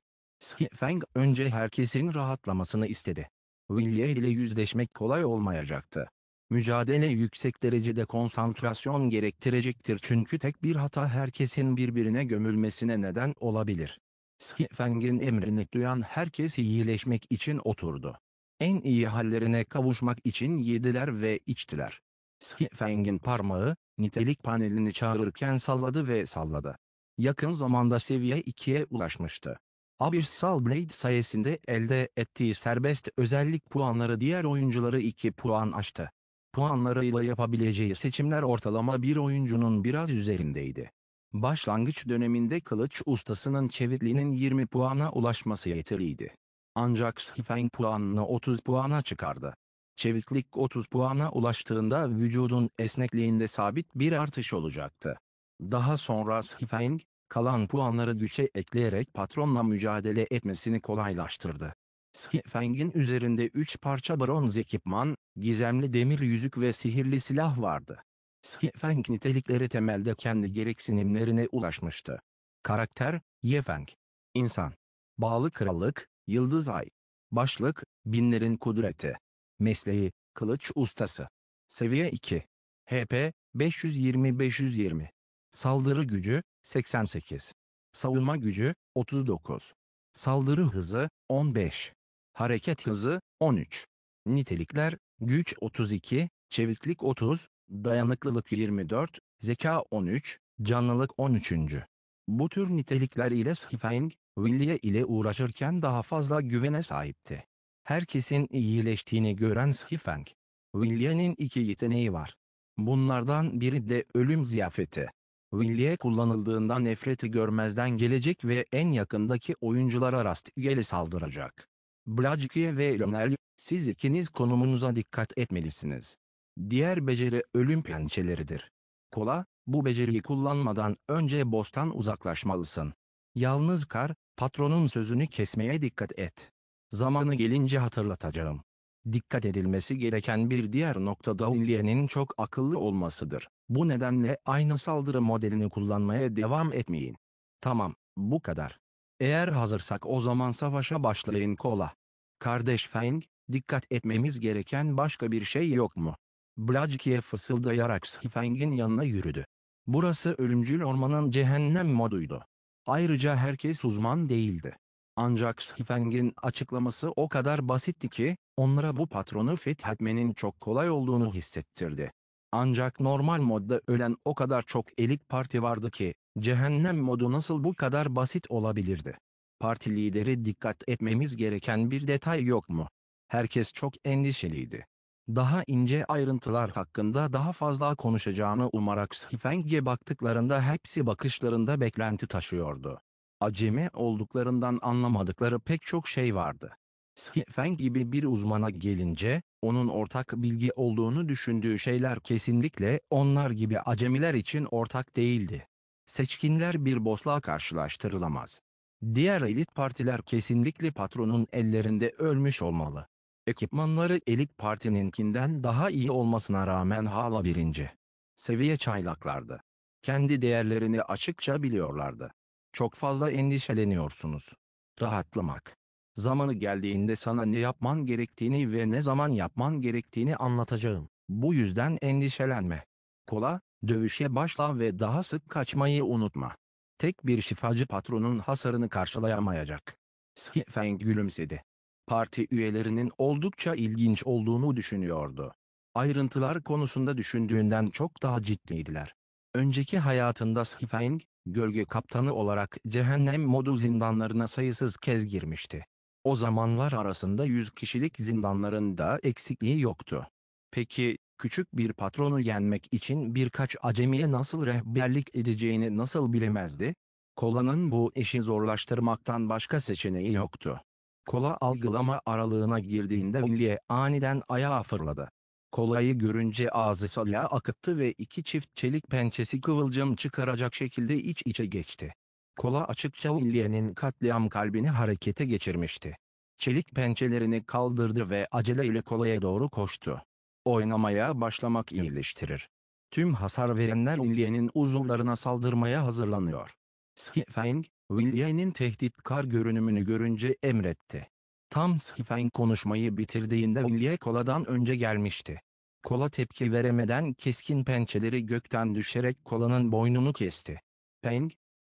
Feng önce herkesin rahatlamasını istedi. Willie ile yüzleşmek kolay olmayacaktı mücadele yüksek derecede konsantrasyon gerektirecektir çünkü tek bir hata herkesin birbirine gömülmesine neden olabilir. Schiffeng'in emrini duyan herkes iyileşmek için oturdu. En iyi hallerine kavuşmak için yediler ve içtiler. Schiffeng'in parmağı, nitelik panelini çağırırken salladı ve salladı. Yakın zamanda seviye 2'ye ulaşmıştı. Abyssal Blade sayesinde elde ettiği serbest özellik puanları diğer oyuncuları 2 puan aştı puanlarıyla yapabileceği seçimler ortalama bir oyuncunun biraz üzerindeydi. Başlangıç döneminde kılıç ustasının çevitliğinin 20 puana ulaşması yeterliydi. Ancak Schiffein puanını 30 puana çıkardı. Çeviklik 30 puana ulaştığında vücudun esnekliğinde sabit bir artış olacaktı. Daha sonra Schiffein, kalan puanları güçe ekleyerek patronla mücadele etmesini kolaylaştırdı. Sihfeng'in üzerinde üç parça bronz ekipman, gizemli demir yüzük ve sihirli silah vardı. Sihfeng nitelikleri temelde kendi gereksinimlerine ulaşmıştı. Karakter, Yefeng. İnsan. Bağlı krallık, yıldız ay. Başlık, binlerin kudreti. Mesleği, kılıç ustası. Seviye 2. HP, 520-520. Saldırı gücü, 88. Savunma gücü, 39. Saldırı hızı, 15 hareket hızı 13, nitelikler, güç 32, çeviklik 30, dayanıklılık 24, zeka 13, canlılık 13. Bu tür nitelikler ile Sifeng, Willie ile uğraşırken daha fazla güvene sahipti. Herkesin iyileştiğini gören Sifeng, Willie'nin iki yeteneği var. Bunlardan biri de ölüm ziyafeti. Willie kullanıldığında nefreti görmezden gelecek ve en yakındaki oyunculara rastgele saldıracak. Blajkiye ve Lönel, siz ikiniz konumunuza dikkat etmelisiniz. Diğer beceri ölüm pençeleridir. Kola, bu beceriyi kullanmadan önce bostan uzaklaşmalısın. Yalnız kar, patronun sözünü kesmeye dikkat et. Zamanı gelince hatırlatacağım. Dikkat edilmesi gereken bir diğer nokta da Hulye'nin çok akıllı olmasıdır. Bu nedenle aynı saldırı modelini kullanmaya devam etmeyin. Tamam, bu kadar. Eğer hazırsak o zaman savaşa başlayın kola. Kardeş Feng, dikkat etmemiz gereken başka bir şey yok mu? Blajki'ye fısıldayarak Feng'in yanına yürüdü. Burası ölümcül ormanın cehennem moduydu. Ayrıca herkes uzman değildi. Ancak Feng'in açıklaması o kadar basitti ki, onlara bu patronu fethetmenin çok kolay olduğunu hissettirdi. Ancak normal modda ölen o kadar çok elik parti vardı ki, cehennem modu nasıl bu kadar basit olabilirdi? Parti lideri dikkat etmemiz gereken bir detay yok mu? Herkes çok endişeliydi. Daha ince ayrıntılar hakkında daha fazla konuşacağını umarak Sifeng'e baktıklarında hepsi bakışlarında beklenti taşıyordu. Acemi olduklarından anlamadıkları pek çok şey vardı. Sifeng gibi bir uzmana gelince, onun ortak bilgi olduğunu düşündüğü şeyler kesinlikle onlar gibi acemiler için ortak değildi. Seçkinler bir bosluğa karşılaştırılamaz. Diğer elit partiler kesinlikle patronun ellerinde ölmüş olmalı. Ekipmanları elit partininkinden daha iyi olmasına rağmen hala birinci. Seviye çaylaklardı. Kendi değerlerini açıkça biliyorlardı. Çok fazla endişeleniyorsunuz. Rahatlamak. Zamanı geldiğinde sana ne yapman gerektiğini ve ne zaman yapman gerektiğini anlatacağım. Bu yüzden endişelenme. Kola, dövüşe başla ve daha sık kaçmayı unutma. Tek bir şifacı patronun hasarını karşılayamayacak. Skifen gülümsedi. Parti üyelerinin oldukça ilginç olduğunu düşünüyordu. Ayrıntılar konusunda düşündüğünden çok daha ciddiydiler. Önceki hayatında Skifeng, gölge kaptanı olarak cehennem modu zindanlarına sayısız kez girmişti. O zamanlar arasında yüz kişilik zindanların da eksikliği yoktu. Peki, küçük bir patronu yenmek için birkaç acemiye nasıl rehberlik edeceğini nasıl bilemezdi? Kola'nın bu işi zorlaştırmaktan başka seçeneği yoktu. Kola algılama aralığına girdiğinde Ulye aniden ayağa fırladı. Kolayı görünce ağzı salya akıttı ve iki çift çelik pençesi kıvılcım çıkaracak şekilde iç içe geçti. Kola açıkça William'in katliam kalbini harekete geçirmişti. Çelik pençelerini kaldırdı ve aceleyle kolaya doğru koştu. Oynamaya başlamak iyileştirir. Tüm hasar verenler William'in uzunlarına saldırmaya hazırlanıyor. Skifeng, Willia'nın tehditkar görünümünü görünce emretti. Tam Skifeng konuşmayı bitirdiğinde William koladan önce gelmişti. Kola tepki veremeden keskin pençeleri gökten düşerek kolanın boynunu kesti. Peng,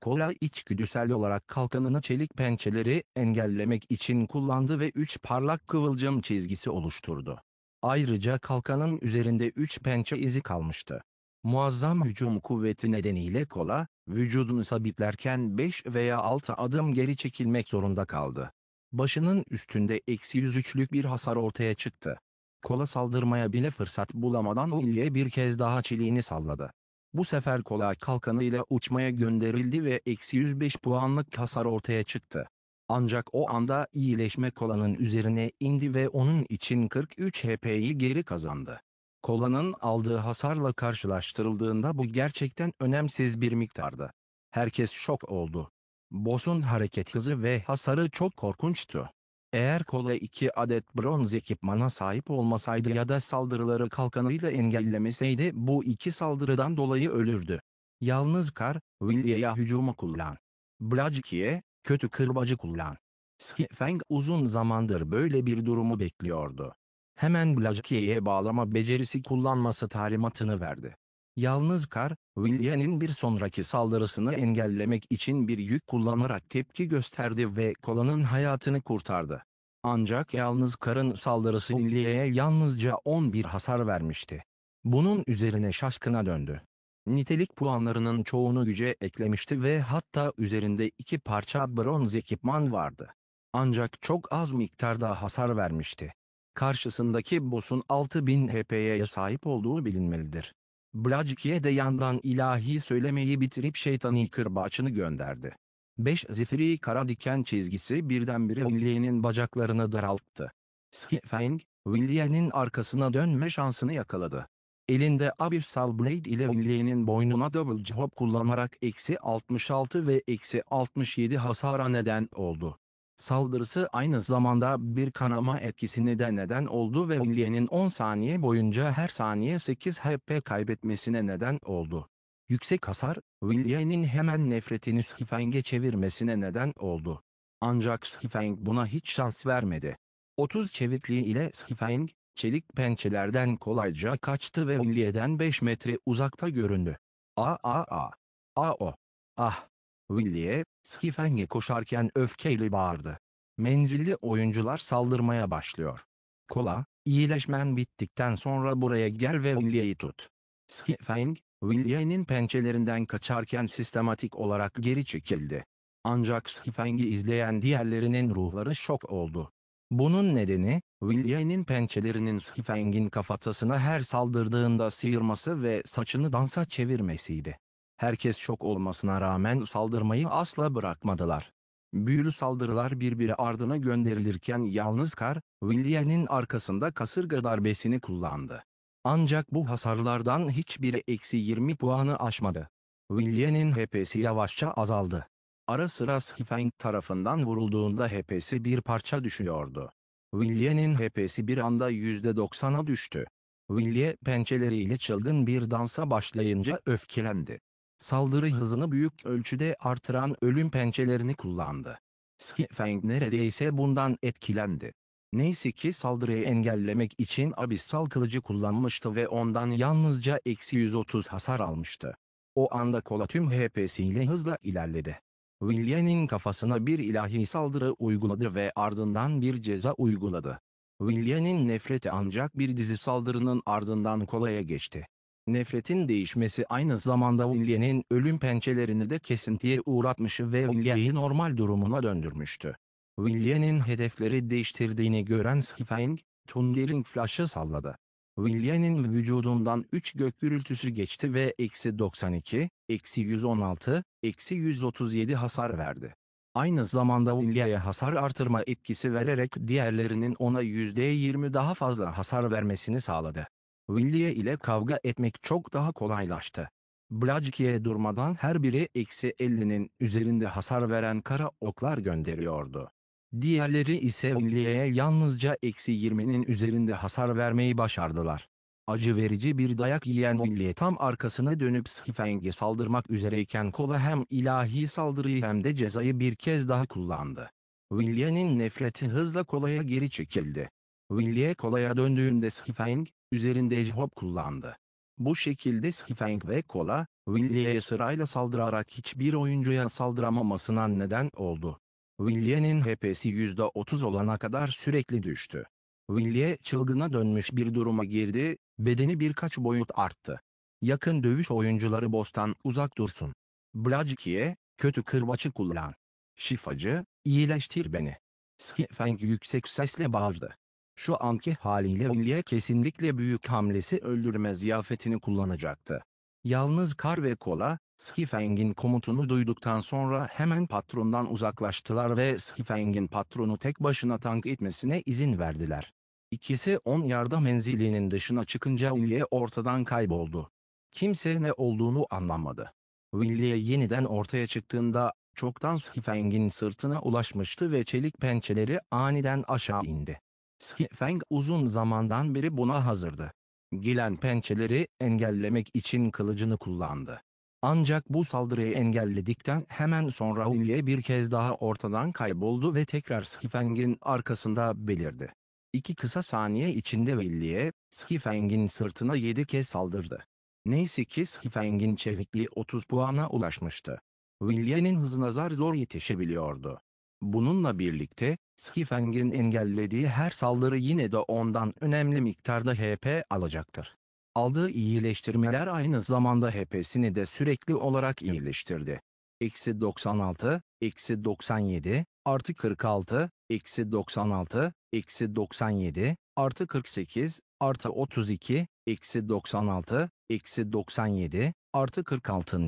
Kola içgüdüsel olarak kalkanını çelik pençeleri engellemek için kullandı ve 3 parlak kıvılcım çizgisi oluşturdu. Ayrıca kalkanın üzerinde 3 pençe izi kalmıştı. Muazzam hücum kuvveti nedeniyle kola, vücudunu sabitlerken 5 veya 6 adım geri çekilmek zorunda kaldı. Başının üstünde eksi 103'lük bir hasar ortaya çıktı. Kola saldırmaya bile fırsat bulamadan Ulye bir kez daha çiliğini salladı bu sefer kolay kalkanıyla uçmaya gönderildi ve eksi 105 puanlık hasar ortaya çıktı. Ancak o anda iyileşme kolanın üzerine indi ve onun için 43 HP'yi geri kazandı. Kolanın aldığı hasarla karşılaştırıldığında bu gerçekten önemsiz bir miktardı. Herkes şok oldu. Boss'un hareket hızı ve hasarı çok korkunçtu. Eğer kola 2 adet bronz ekipmana sahip olmasaydı ya da saldırıları kalkanıyla engellemeseydi bu iki saldırıdan dolayı ölürdü. Yalnız kar, Willia'ya hücumu kullan. Blajki'ye, kötü kırbacı kullan. Sifeng uzun zamandır böyle bir durumu bekliyordu. Hemen Blajki'ye bağlama becerisi kullanması talimatını verdi. Yalnız kar, Willian'in bir sonraki saldırısını engellemek için bir yük kullanarak tepki gösterdi ve kolanın hayatını kurtardı. Ancak yalnız karın saldırısı William'e yalnızca 11 hasar vermişti. Bunun üzerine şaşkına döndü. Nitelik puanlarının çoğunu güce eklemişti ve hatta üzerinde iki parça bronz ekipman vardı. Ancak çok az miktarda hasar vermişti. Karşısındaki boss'un 6000 HP'ye sahip olduğu bilinmelidir. Blagiki'ye de yandan ilahi söylemeyi bitirip şeytani kırbaçını gönderdi. Beş Zifiri kara diken çizgisi birdenbire Willian'in bacaklarını daralttı. Sifeng Willian'in arkasına dönme şansını yakaladı. Elinde Abyssal Blade ile Willian'in boynuna double job kullanarak eksi 66 ve eksi 67 hasara neden oldu. Saldırısı aynı zamanda bir kanama etkisini de neden oldu ve Willian'in 10 saniye boyunca her saniye 8 HP kaybetmesine neden oldu. Yüksek hasar, William'in hemen nefretini Sifeng'e çevirmesine neden oldu. Ancak Sifeng buna hiç şans vermedi. 30 çevikliği ile Sifeng çelik pençelerden kolayca kaçtı ve William'den 5 metre uzakta göründü. A a a. A o. Ah. Willie'e Skifenge koşarken öfkeyle bağırdı. Menzilli oyuncular saldırmaya başlıyor. Kola, iyileşmen bittikten sonra buraya gel ve Willie'yi tut. Skifeng, Willie'nin pençelerinden kaçarken sistematik olarak geri çekildi. Ancak Skifeng'i izleyen diğerlerinin ruhları şok oldu. Bunun nedeni, William'in pençelerinin Skifeng'in kafatasına her saldırdığında sıyırması ve saçını dansa çevirmesiydi. Herkes çok olmasına rağmen saldırmayı asla bırakmadılar. Büyülü saldırılar birbiri ardına gönderilirken yalnız Kar, William'in arkasında kasırga darbesini kullandı. Ancak bu hasarlardan hiçbiri eksi 20 puanı aşmadı. William'in HP'si yavaşça azaldı. Ara sıra Sifeng tarafından vurulduğunda HP'si bir parça düşüyordu. William'in HP'si bir anda %90'a düştü. William pençeleriyle çılgın bir dansa başlayınca öfkelendi saldırı hızını büyük ölçüde artıran ölüm pençelerini kullandı. Feng neredeyse bundan etkilendi. Neyse ki saldırıyı engellemek için abissal kılıcı kullanmıştı ve ondan yalnızca eksi 130 hasar almıştı. O anda kola tüm HP'siyle hızla ilerledi. William'in kafasına bir ilahi saldırı uyguladı ve ardından bir ceza uyguladı. William'in nefreti ancak bir dizi saldırının ardından kolaya geçti. Nefretin değişmesi aynı zamanda William'in ölüm pençelerini de kesintiye uğratmışı ve William'i normal durumuna döndürmüştü. William'in hedefleri değiştirdiğini gören Skifeng, Thundering flaşı salladı. William'in vücudundan 3 gök gürültüsü geçti ve eksi 92, eksi 116, eksi 137 hasar verdi. Aynı zamanda William'e hasar artırma etkisi vererek diğerlerinin ona %20 daha fazla hasar vermesini sağladı. Willie ile kavga etmek çok daha kolaylaştı. Blajki'ye durmadan her biri eksi elli'nin üzerinde hasar veren kara oklar gönderiyordu. Diğerleri ise Willie'ye yalnızca eksi yirmi'nin üzerinde hasar vermeyi başardılar. Acı verici bir dayak yiyen Willie tam arkasına dönüp Sifeng'e saldırmak üzereyken kola hem ilahi saldırıyı hem de cezayı bir kez daha kullandı. Willie'nin nefreti hızla kolaya geri çekildi. Willie kolaya döndüğünde Sifeng, üzerinde c-hop kullandı. Bu şekilde Skifeng ve Kola, Willia'ya sırayla saldırarak hiçbir oyuncuya saldıramamasına neden oldu. Willia'nın HP'si %30 olana kadar sürekli düştü. Willie çılgına dönmüş bir duruma girdi, bedeni birkaç boyut arttı. Yakın dövüş oyuncuları bostan uzak dursun. Blajki'ye, kötü kırbaçı kullan. Şifacı, iyileştir beni. Skifeng yüksek sesle bağırdı şu anki haliyle Ünlü'ye kesinlikle büyük hamlesi öldürme ziyafetini kullanacaktı. Yalnız kar ve kola, Skifeng'in komutunu duyduktan sonra hemen patrondan uzaklaştılar ve Skifeng'in patronu tek başına tank etmesine izin verdiler. İkisi on yarda menzilinin dışına çıkınca Willie ortadan kayboldu. Kimse ne olduğunu anlamadı. Willie yeniden ortaya çıktığında çoktan Skifeng'in sırtına ulaşmıştı ve çelik pençeleri aniden aşağı indi. Skifeng uzun zamandan beri buna hazırdı. Gilen pençeleri engellemek için kılıcını kullandı. Ancak bu saldırıyı engelledikten hemen sonra Hulye bir kez daha ortadan kayboldu ve tekrar Skifeng'in arkasında belirdi. İki kısa saniye içinde Villi'ye, Skifeng'in sırtına yedi kez saldırdı. Neyse ki Skifeng'in çevikliği 30 puana ulaşmıştı. Villi'nin hızına zar zor yetişebiliyordu. Bununla birlikte, Skifeng'in engellediği her saldırı yine de ondan önemli miktarda HP alacaktır. Aldığı iyileştirmeler aynı zamanda HP'sini de sürekli olarak iyileştirdi. Eksi 96, eksi 97, artı 46, eksi 96, eksi 97, artı 48, artı 32, eksi 96, eksi 97, artı 46.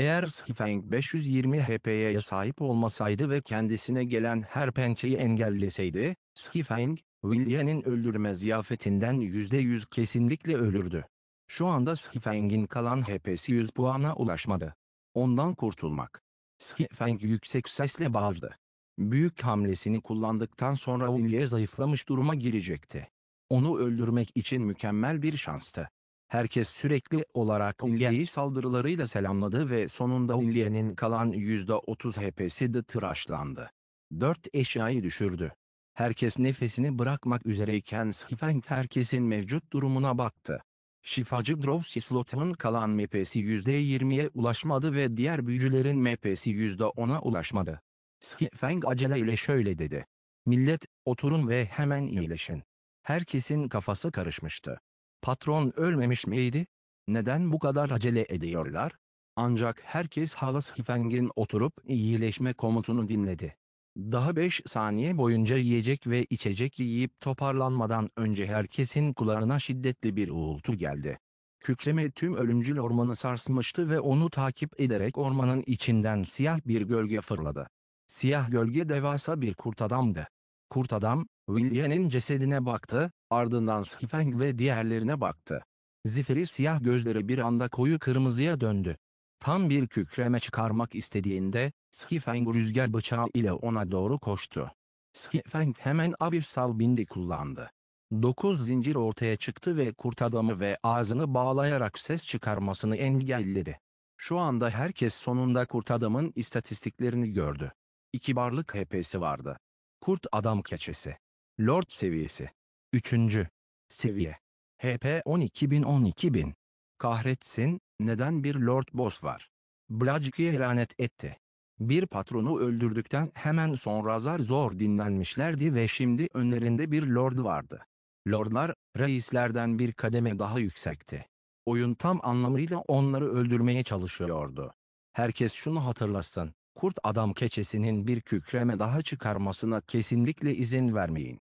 Eğer Sifeng 520 HP'ye sahip olmasaydı ve kendisine gelen her pençeyi engelleseydi, Sifeng, William'in öldürme ziyafetinden %100 kesinlikle ölürdü. Şu anda Sifeng'in kalan HP'si 100 puana ulaşmadı. Ondan kurtulmak. Sifeng yüksek sesle bağırdı. Büyük hamlesini kullandıktan sonra William zayıflamış duruma girecekti. Onu öldürmek için mükemmel bir şanstı. Herkes sürekli olarak Ulye'yi saldırılarıyla selamladı ve sonunda Ulye'nin kalan %30 HP'si de tıraşlandı. Dört eşyayı düşürdü. Herkes nefesini bırakmak üzereyken Schiffeng herkesin mevcut durumuna baktı. Şifacı Drovsi Slotan'ın kalan MP'si %20'ye ulaşmadı ve diğer büyücülerin MP'si %10'a ulaşmadı. Schiffeng aceleyle şöyle dedi. Millet, oturun ve hemen iyileşin. Herkesin kafası karışmıştı. Patron ölmemiş miydi? Neden bu kadar acele ediyorlar? Ancak herkes halas hifengin oturup iyileşme komutunu dinledi. Daha 5 saniye boyunca yiyecek ve içecek yiyip toparlanmadan önce herkesin kulağına şiddetli bir uğultu geldi. Kükreme tüm ölümcül ormanı sarsmıştı ve onu takip ederek ormanın içinden siyah bir gölge fırladı. Siyah gölge devasa bir kurt adamdı. Kurt adam, William'in cesedine baktı, ardından Sifeng ve diğerlerine baktı. Zifiri siyah gözleri bir anda koyu kırmızıya döndü. Tam bir kükreme çıkarmak istediğinde, Sifeng rüzgar bıçağı ile ona doğru koştu. Sifeng hemen abüsal bindi kullandı. Dokuz zincir ortaya çıktı ve kurt adamı ve ağzını bağlayarak ses çıkarmasını engelledi. Şu anda herkes sonunda kurt adamın istatistiklerini gördü. İki barlık HP'si vardı. Kurt Adam Keçesi. Lord seviyesi. 3. Seviye. HP 12.000-12.000. Kahretsin, neden bir Lord Boss var? Blajki'ye lanet etti. Bir patronu öldürdükten hemen sonra zar zor dinlenmişlerdi ve şimdi önlerinde bir lord vardı. Lordlar, reislerden bir kademe daha yüksekti. Oyun tam anlamıyla onları öldürmeye çalışıyordu. Herkes şunu hatırlasın kurt adam keçesinin bir kükreme daha çıkarmasına kesinlikle izin vermeyin.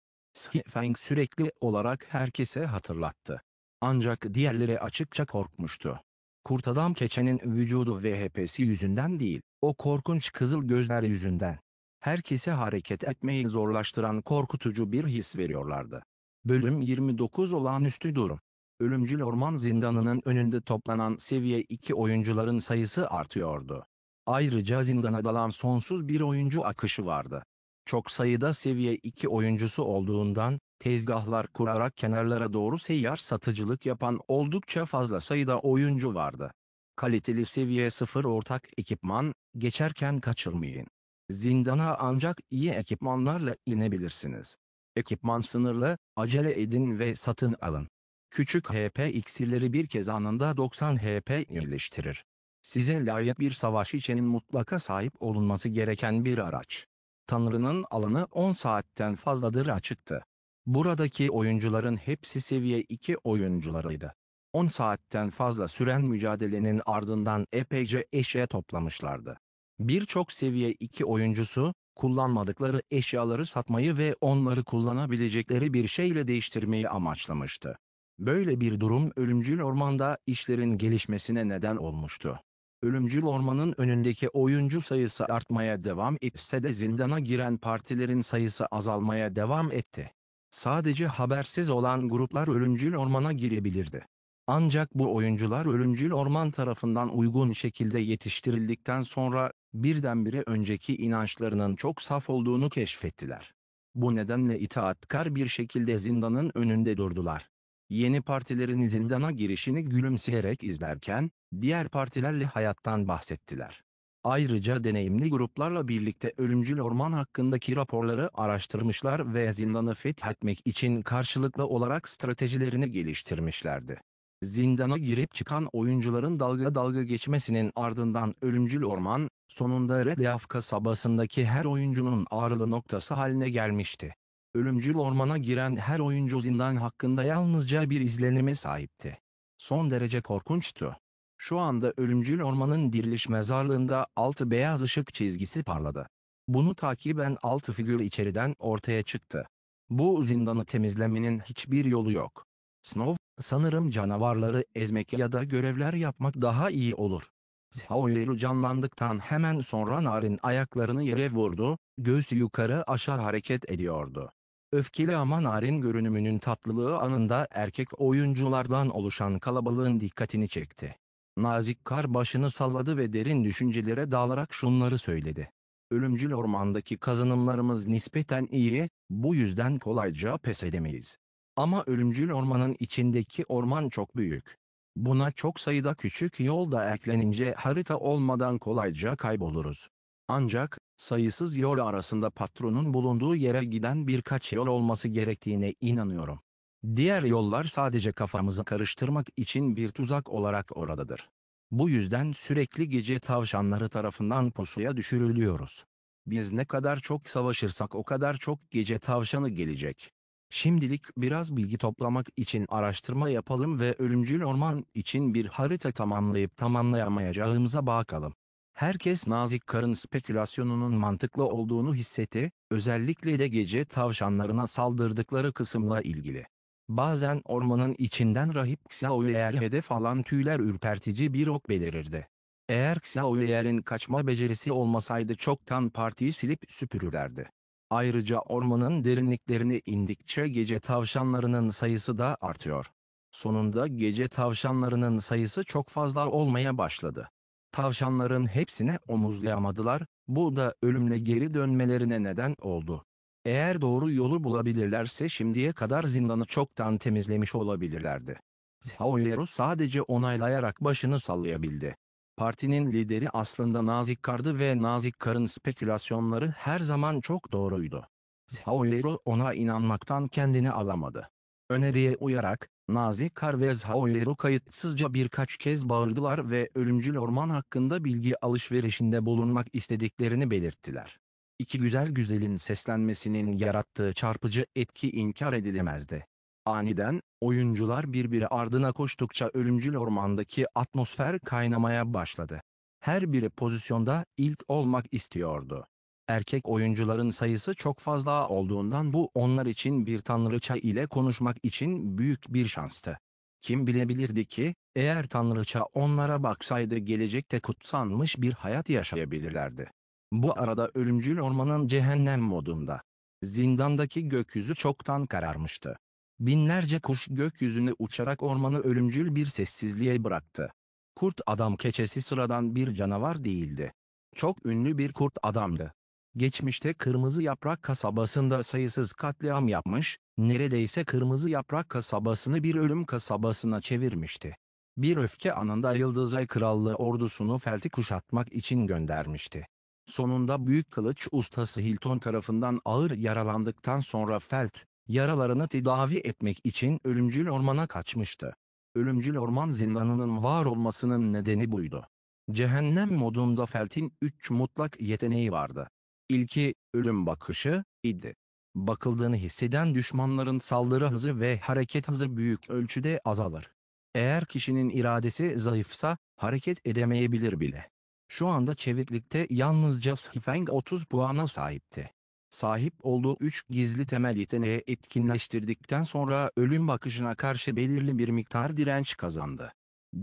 Feng sürekli olarak herkese hatırlattı. Ancak diğerleri açıkça korkmuştu. Kurt adam keçenin vücudu ve hepsi yüzünden değil, o korkunç kızıl gözler yüzünden. Herkese hareket etmeyi zorlaştıran korkutucu bir his veriyorlardı. Bölüm 29 Olağanüstü Durum Ölümcül Orman Zindanı'nın önünde toplanan seviye 2 oyuncuların sayısı artıyordu. Ayrıca zindana dalan sonsuz bir oyuncu akışı vardı. Çok sayıda seviye 2 oyuncusu olduğundan, tezgahlar kurarak kenarlara doğru seyyar satıcılık yapan oldukça fazla sayıda oyuncu vardı. Kaliteli seviye 0 ortak ekipman, geçerken kaçırmayın. Zindana ancak iyi ekipmanlarla inebilirsiniz. Ekipman sınırlı, acele edin ve satın alın. Küçük HP iksirleri bir kez anında 90 HP iyileştirir size layık bir savaş için mutlaka sahip olunması gereken bir araç. Tanrı'nın alanı 10 saatten fazladır açıktı. Buradaki oyuncuların hepsi seviye 2 oyuncularıydı. 10 saatten fazla süren mücadelenin ardından epeyce eşya toplamışlardı. Birçok seviye 2 oyuncusu, kullanmadıkları eşyaları satmayı ve onları kullanabilecekleri bir şeyle değiştirmeyi amaçlamıştı. Böyle bir durum ölümcül ormanda işlerin gelişmesine neden olmuştu ölümcül ormanın önündeki oyuncu sayısı artmaya devam etse de zindana giren partilerin sayısı azalmaya devam etti. Sadece habersiz olan gruplar ölümcül ormana girebilirdi. Ancak bu oyuncular ölümcül orman tarafından uygun şekilde yetiştirildikten sonra birdenbire önceki inançlarının çok saf olduğunu keşfettiler. Bu nedenle itaatkar bir şekilde zindanın önünde durdular. Yeni partilerin zindana girişini gülümseyerek izlerken, diğer partilerle hayattan bahsettiler. Ayrıca deneyimli gruplarla birlikte ölümcül orman hakkındaki raporları araştırmışlar ve zindanı fethetmek için karşılıklı olarak stratejilerini geliştirmişlerdi. Zindana girip çıkan oyuncuların dalga dalga geçmesinin ardından ölümcül orman, sonunda Red Leaf kasabasındaki her oyuncunun ağrılı noktası haline gelmişti. Ölümcül ormana giren her oyuncu zindan hakkında yalnızca bir izlenime sahipti. Son derece korkunçtu. Şu anda ölümcül ormanın diriliş mezarlığında altı beyaz ışık çizgisi parladı. Bunu takiben altı figür içeriden ortaya çıktı. Bu zindanı temizlemenin hiçbir yolu yok. Snow, sanırım canavarları ezmek ya da görevler yapmak daha iyi olur. Zhaoyer'u canlandıktan hemen sonra Narin ayaklarını yere vurdu, göğsü yukarı aşağı hareket ediyordu. Öfkeli ama narin görünümünün tatlılığı anında erkek oyunculardan oluşan kalabalığın dikkatini çekti. Nazik kar başını salladı ve derin düşüncelere dalarak şunları söyledi. Ölümcül ormandaki kazanımlarımız nispeten iyi, bu yüzden kolayca pes edemeyiz. Ama ölümcül ormanın içindeki orman çok büyük. Buna çok sayıda küçük yol da eklenince harita olmadan kolayca kayboluruz. Ancak sayısız yol arasında patronun bulunduğu yere giden birkaç yol olması gerektiğine inanıyorum. Diğer yollar sadece kafamızı karıştırmak için bir tuzak olarak oradadır. Bu yüzden sürekli gece tavşanları tarafından pusuya düşürülüyoruz. Biz ne kadar çok savaşırsak o kadar çok gece tavşanı gelecek. Şimdilik biraz bilgi toplamak için araştırma yapalım ve ölümcül orman için bir harita tamamlayıp tamamlayamayacağımıza bakalım. Herkes nazik karın spekülasyonunun mantıklı olduğunu hissetti, özellikle de gece tavşanlarına saldırdıkları kısımla ilgili. Bazen ormanın içinden rahip Xiaoyer hedef alan tüyler ürpertici bir ok belirirdi. Eğer Xiaoyer'in kaçma becerisi olmasaydı çoktan partiyi silip süpürürlerdi. Ayrıca ormanın derinliklerini indikçe gece tavşanlarının sayısı da artıyor. Sonunda gece tavşanlarının sayısı çok fazla olmaya başladı. Tavşanların hepsine omuzlayamadılar, bu da ölümle geri dönmelerine neden oldu. Eğer doğru yolu bulabilirlerse şimdiye kadar zindanı çoktan temizlemiş olabilirlerdi. Zaoyero sadece onaylayarak başını sallayabildi. Partinin lideri aslında Nazik Kar'dı ve Nazik Kar'ın spekülasyonları her zaman çok doğruydu. Zaoyero ona inanmaktan kendini alamadı. Öneriye uyarak, Nazi Karvez Karvezhauer'u kayıtsızca birkaç kez bağırdılar ve ölümcül orman hakkında bilgi alışverişinde bulunmak istediklerini belirttiler. İki güzel güzelin seslenmesinin yarattığı çarpıcı etki inkar edilemezdi. Aniden, oyuncular birbiri ardına koştukça ölümcül ormandaki atmosfer kaynamaya başladı. Her biri pozisyonda ilk olmak istiyordu. Erkek oyuncuların sayısı çok fazla olduğundan bu onlar için bir tanrıça ile konuşmak için büyük bir şanstı. Kim bilebilirdi ki, eğer tanrıça onlara baksaydı gelecekte kutsanmış bir hayat yaşayabilirlerdi. Bu arada ölümcül ormanın cehennem modunda. Zindandaki gökyüzü çoktan kararmıştı. Binlerce kuş gökyüzünü uçarak ormanı ölümcül bir sessizliğe bıraktı. Kurt adam keçesi sıradan bir canavar değildi. Çok ünlü bir kurt adamdı geçmişte Kırmızı Yaprak kasabasında sayısız katliam yapmış, neredeyse Kırmızı Yaprak kasabasını bir ölüm kasabasına çevirmişti. Bir öfke anında Yıldızay Krallığı ordusunu felti kuşatmak için göndermişti. Sonunda Büyük Kılıç ustası Hilton tarafından ağır yaralandıktan sonra Felt, yaralarını tedavi etmek için ölümcül ormana kaçmıştı. Ölümcül orman zindanının var olmasının nedeni buydu. Cehennem modunda Felt'in 3 mutlak yeteneği vardı. İlki, ölüm bakışı, idi. Bakıldığını hisseden düşmanların saldırı hızı ve hareket hızı büyük ölçüde azalır. Eğer kişinin iradesi zayıfsa, hareket edemeyebilir bile. Şu anda çeviklikte yalnızca Sifeng 30 puana sahipti. Sahip olduğu 3 gizli temel yeteneği etkinleştirdikten sonra ölüm bakışına karşı belirli bir miktar direnç kazandı.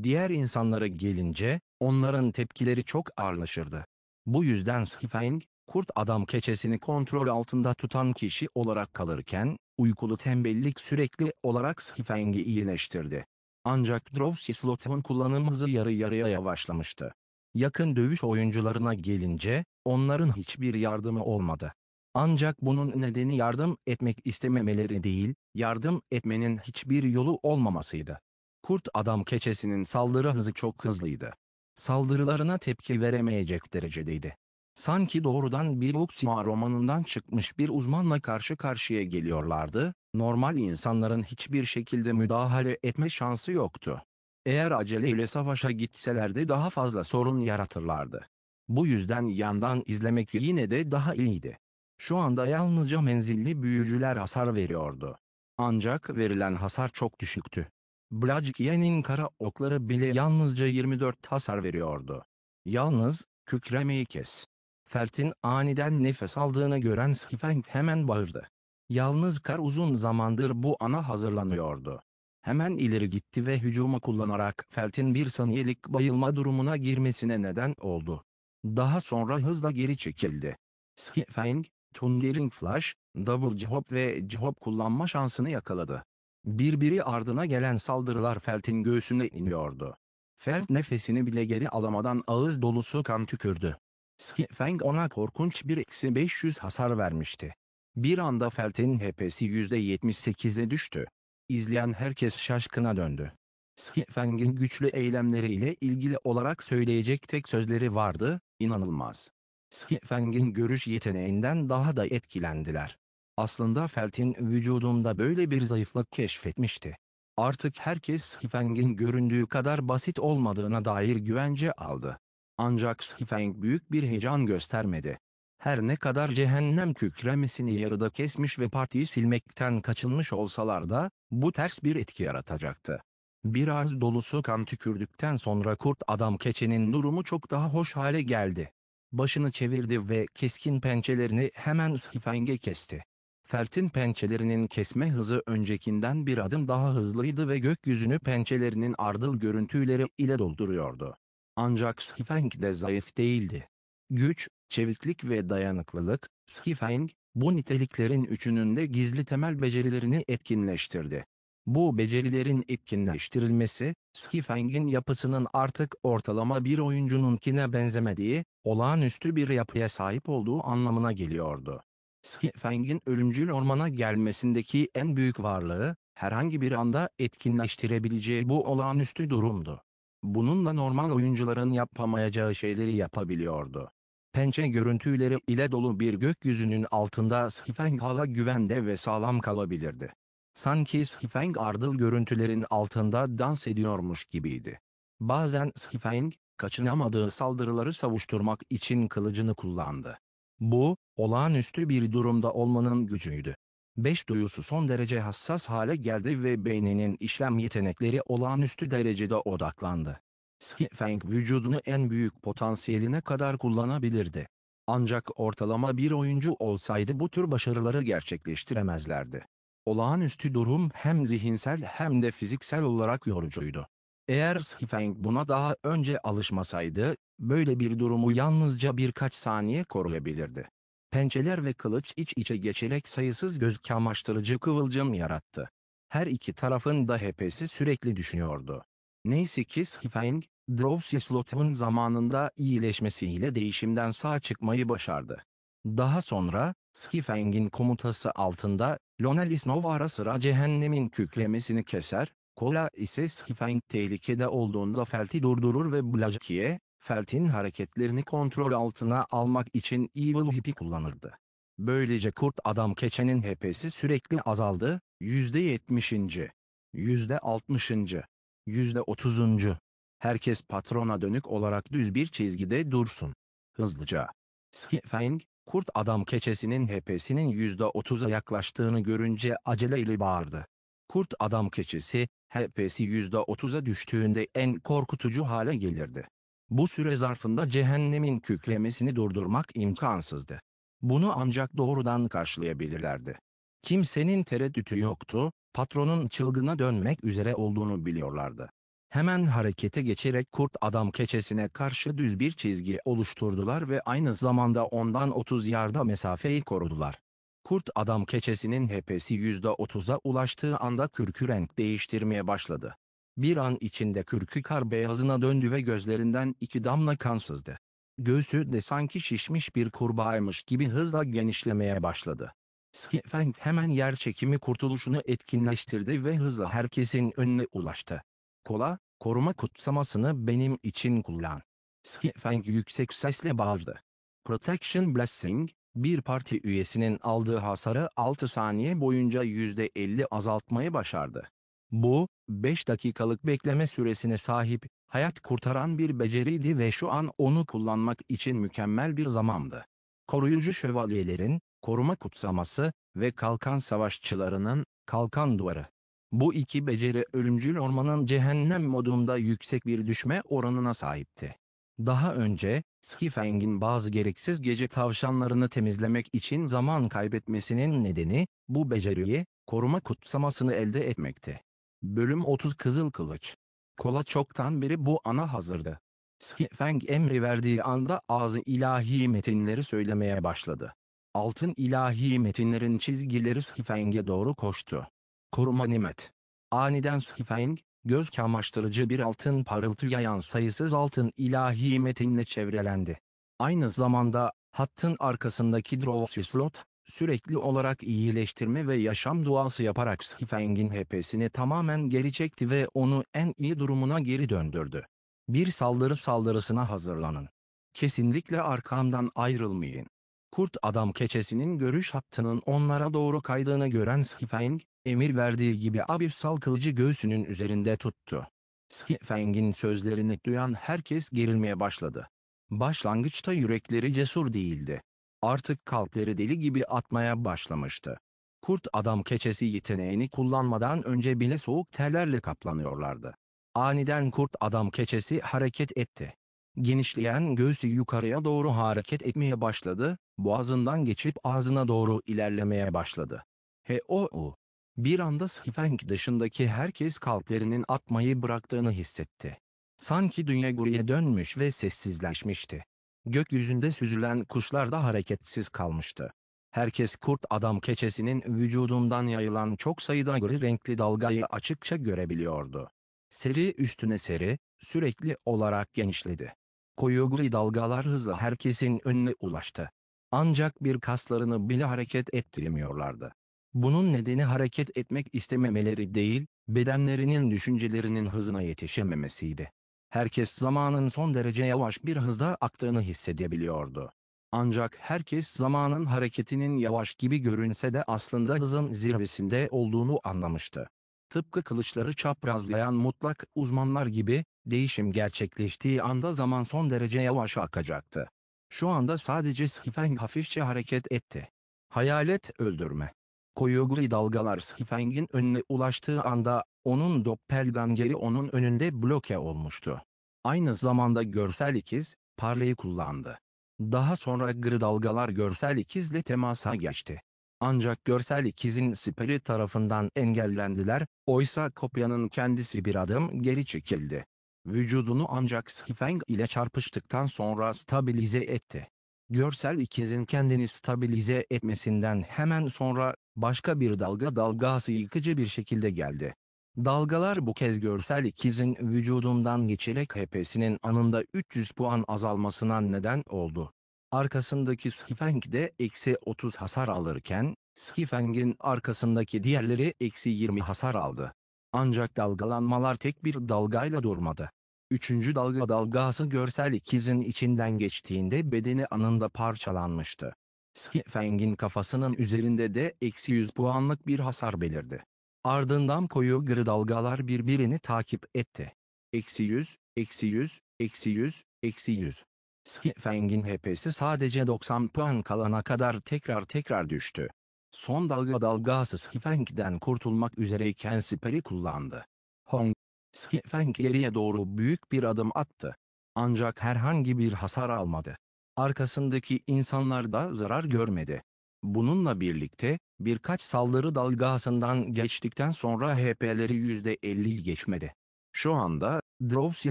Diğer insanlara gelince, onların tepkileri çok ağırlaşırdı. Bu yüzden Sifeng, kurt adam keçesini kontrol altında tutan kişi olarak kalırken, uykulu tembellik sürekli olarak Skifeng'i iyileştirdi. Ancak Drovsi Slotov'un kullanım hızı yarı yarıya yavaşlamıştı. Yakın dövüş oyuncularına gelince, onların hiçbir yardımı olmadı. Ancak bunun nedeni yardım etmek istememeleri değil, yardım etmenin hiçbir yolu olmamasıydı. Kurt adam keçesinin saldırı hızı çok hızlıydı. Saldırılarına tepki veremeyecek derecedeydi. Sanki doğrudan bir Uxima romanından çıkmış bir uzmanla karşı karşıya geliyorlardı, normal insanların hiçbir şekilde müdahale etme şansı yoktu. Eğer aceleyle savaşa gitselerdi daha fazla sorun yaratırlardı. Bu yüzden yandan izlemek yine de daha iyiydi. Şu anda yalnızca menzilli büyücüler hasar veriyordu. Ancak verilen hasar çok düşüktü. Blajkiye'nin kara okları bile yalnızca 24 hasar veriyordu. Yalnız, kükremeyi kes. Felt'in aniden nefes aldığını gören Schiffeng hemen bağırdı. Yalnız kar uzun zamandır bu ana hazırlanıyordu. Hemen ileri gitti ve hücuma kullanarak Felt'in bir saniyelik bayılma durumuna girmesine neden oldu. Daha sonra hızla geri çekildi. Schiffeng, Thundering Flash, Double Jihop ve Jihop kullanma şansını yakaladı. Birbiri ardına gelen saldırılar Felt'in göğsüne iniyordu. Felt nefesini bile geri alamadan ağız dolusu kan tükürdü. Sifeng ona korkunç bir eksi 500 hasar vermişti. Bir anda Felt'in HP'si %78'e düştü. İzleyen herkes şaşkına döndü. Sifeng'in güçlü eylemleriyle ilgili olarak söyleyecek tek sözleri vardı, inanılmaz. Sifeng'in görüş yeteneğinden daha da etkilendiler. Aslında Felt'in vücudunda böyle bir zayıflık keşfetmişti. Artık herkes Sifeng'in göründüğü kadar basit olmadığına dair güvence aldı. Ancak Sifeng büyük bir heyecan göstermedi. Her ne kadar cehennem kükremesini yarıda kesmiş ve partiyi silmekten kaçınmış olsalar da, bu ters bir etki yaratacaktı. Biraz dolusu kan tükürdükten sonra kurt adam keçenin durumu çok daha hoş hale geldi. Başını çevirdi ve keskin pençelerini hemen Sifeng'e kesti. Felt'in pençelerinin kesme hızı öncekinden bir adım daha hızlıydı ve gökyüzünü pençelerinin ardıl görüntüleri ile dolduruyordu. Ancak Schifeng de zayıf değildi. Güç, çeviklik ve dayanıklılık, Schifeng, bu niteliklerin üçünün de gizli temel becerilerini etkinleştirdi. Bu becerilerin etkinleştirilmesi, Schifeng'in yapısının artık ortalama bir oyuncununkine benzemediği, olağanüstü bir yapıya sahip olduğu anlamına geliyordu. Schifeng'in ölümcül ormana gelmesindeki en büyük varlığı, herhangi bir anda etkinleştirebileceği bu olağanüstü durumdu. Bununla normal oyuncuların yapamayacağı şeyleri yapabiliyordu. Pençe görüntüleri ile dolu bir gökyüzünün altında Sifeng hala güvende ve sağlam kalabilirdi. Sanki Sifeng ardıl görüntülerin altında dans ediyormuş gibiydi. Bazen Sifeng, kaçınamadığı saldırıları savuşturmak için kılıcını kullandı. Bu, olağanüstü bir durumda olmanın gücüydü. Beş duyusu son derece hassas hale geldi ve beyninin işlem yetenekleri olağanüstü derecede odaklandı. Schifeng vücudunu en büyük potansiyeline kadar kullanabilirdi. Ancak ortalama bir oyuncu olsaydı bu tür başarıları gerçekleştiremezlerdi. Olağanüstü durum hem zihinsel hem de fiziksel olarak yorucuydu. Eğer Schifeng buna daha önce alışmasaydı, böyle bir durumu yalnızca birkaç saniye koruyabilirdi. Pençeler ve kılıç iç içe geçerek sayısız göz kamaştırıcı kıvılcım yarattı. Her iki tarafın da HP'si sürekli düşünüyordu. Neyse ki Sifeng, Drowsy Sloth'un zamanında iyileşmesiyle değişimden sağ çıkmayı başardı. Daha sonra, Skifeng'in komutası altında, Lonelis Nova ara sıra cehennemin kükremesini keser, Kola ise Skifeng tehlikede olduğunda Felt'i durdurur ve Blackie'ye, Felt'in hareketlerini kontrol altına almak için Evil Hippie kullanırdı. Böylece kurt adam keçenin HP'si sürekli azaldı, %70. %60. %30. Herkes patrona dönük olarak düz bir çizgide dursun. Hızlıca. Schiffeng, kurt adam keçesinin HP'sinin %30'a yaklaştığını görünce aceleyle bağırdı. Kurt adam keçesi, HP'si %30'a düştüğünde en korkutucu hale gelirdi. Bu süre zarfında cehennemin kükremesini durdurmak imkansızdı. Bunu ancak doğrudan karşılayabilirlerdi. Kimsenin tereddütü yoktu, patronun çılgına dönmek üzere olduğunu biliyorlardı. Hemen harekete geçerek kurt adam keçesine karşı düz bir çizgi oluşturdular ve aynı zamanda ondan 30 yarda mesafeyi korudular. Kurt adam keçesinin hepesi %30'a ulaştığı anda kürkü renk değiştirmeye başladı. Bir an içinde kürkü kar beyazına döndü ve gözlerinden iki damla kan sızdı. Göğsü de sanki şişmiş bir kurbağaymış gibi hızla genişlemeye başladı. Schiffeng hemen yer çekimi kurtuluşunu etkinleştirdi ve hızla herkesin önüne ulaştı. Kola, koruma kutsamasını benim için kullan. Schiffeng yüksek sesle bağırdı. Protection Blessing, bir parti üyesinin aldığı hasarı 6 saniye boyunca %50 azaltmayı başardı. Bu, 5 dakikalık bekleme süresine sahip, hayat kurtaran bir beceriydi ve şu an onu kullanmak için mükemmel bir zamandı. Koruyucu şövalyelerin, koruma kutsaması ve kalkan savaşçılarının, kalkan duvarı. Bu iki beceri ölümcül ormanın cehennem modunda yüksek bir düşme oranına sahipti. Daha önce, Skifeng'in bazı gereksiz gece tavşanlarını temizlemek için zaman kaybetmesinin nedeni, bu beceriyi, koruma kutsamasını elde etmekti. Bölüm 30 Kızıl Kılıç. Kola çoktan beri bu ana hazırdı. Sihfeng emri verdiği anda ağzı ilahi metinleri söylemeye başladı. Altın ilahi metinlerin çizgileri Sihfeng'e doğru koştu. Koruma nimet. Aniden Sihfeng, göz kamaştırıcı bir altın parıltı yayan sayısız altın ilahi metinle çevrelendi. Aynı zamanda, hattın arkasındaki Drowsy Slot, sürekli olarak iyileştirme ve yaşam duası yaparak Sifeng'in HP'sini tamamen geri çekti ve onu en iyi durumuna geri döndürdü. Bir saldırı saldırısına hazırlanın. Kesinlikle arkamdan ayrılmayın. Kurt adam keçesinin görüş hattının onlara doğru kaydığını gören Sifeng, emir verdiği gibi abüsal kılıcı göğsünün üzerinde tuttu. Sifeng'in sözlerini duyan herkes gerilmeye başladı. Başlangıçta yürekleri cesur değildi artık kalpleri deli gibi atmaya başlamıştı. Kurt adam keçesi yeteneğini kullanmadan önce bile soğuk terlerle kaplanıyorlardı. Aniden kurt adam keçesi hareket etti. Genişleyen göğsü yukarıya doğru hareket etmeye başladı, boğazından geçip ağzına doğru ilerlemeye başladı. He o o. Bir anda Sfenk dışındaki herkes kalplerinin atmayı bıraktığını hissetti. Sanki dünya geriye dönmüş ve sessizleşmişti. Gökyüzünde süzülen kuşlar da hareketsiz kalmıştı. Herkes kurt adam keçesinin vücudundan yayılan çok sayıda gri renkli dalgayı açıkça görebiliyordu. Seri üstüne seri, sürekli olarak genişledi. Koyu gri dalgalar hızla herkesin önüne ulaştı. Ancak bir kaslarını bile hareket ettiremiyorlardı. Bunun nedeni hareket etmek istememeleri değil, bedenlerinin düşüncelerinin hızına yetişememesiydi. Herkes zamanın son derece yavaş bir hızda aktığını hissedebiliyordu. Ancak herkes zamanın hareketinin yavaş gibi görünse de aslında hızın zirvesinde olduğunu anlamıştı. Tıpkı kılıçları çaprazlayan mutlak uzmanlar gibi, değişim gerçekleştiği anda zaman son derece yavaş akacaktı. Şu anda sadece Schiffeng hafifçe hareket etti. Hayalet öldürme. Koyu gri dalgalar Schiffeng'in önüne ulaştığı anda onun doppelgangeri onun önünde bloke olmuştu. Aynı zamanda görsel ikiz, parlayı kullandı. Daha sonra gri dalgalar görsel ikizle temasa geçti. Ancak görsel ikizin siperi tarafından engellendiler, oysa kopyanın kendisi bir adım geri çekildi. Vücudunu ancak Skifeng ile çarpıştıktan sonra stabilize etti. Görsel ikizin kendini stabilize etmesinden hemen sonra başka bir dalga dalgası yıkıcı bir şekilde geldi. Dalgalar bu kez görsel ikizin vücudundan geçerek HP'sinin anında 300 puan azalmasına neden oldu. Arkasındaki Skifeng de eksi 30 hasar alırken, Skifeng'in arkasındaki diğerleri eksi 20 hasar aldı. Ancak dalgalanmalar tek bir dalgayla durmadı. Üçüncü dalga dalgası görsel ikizin içinden geçtiğinde bedeni anında parçalanmıştı. Skifeng'in kafasının üzerinde de eksi 100 puanlık bir hasar belirdi. Ardından koyu gri dalgalar birbirini takip etti. Eksi 100, eksi 100, eksi 100, eksi 100. Sifengin HP'si sadece 90 puan kalana kadar tekrar tekrar düştü. Son dalga dalgası Sifeng'den kurtulmak üzereyken Siperi kullandı. Hong, Sifeng geriye doğru büyük bir adım attı. Ancak herhangi bir hasar almadı. Arkasındaki insanlar da zarar görmedi. Bununla birlikte, Birkaç saldırı dalgasından geçtikten sonra HP'leri %50'yi geçmedi. Şu anda, Drowsy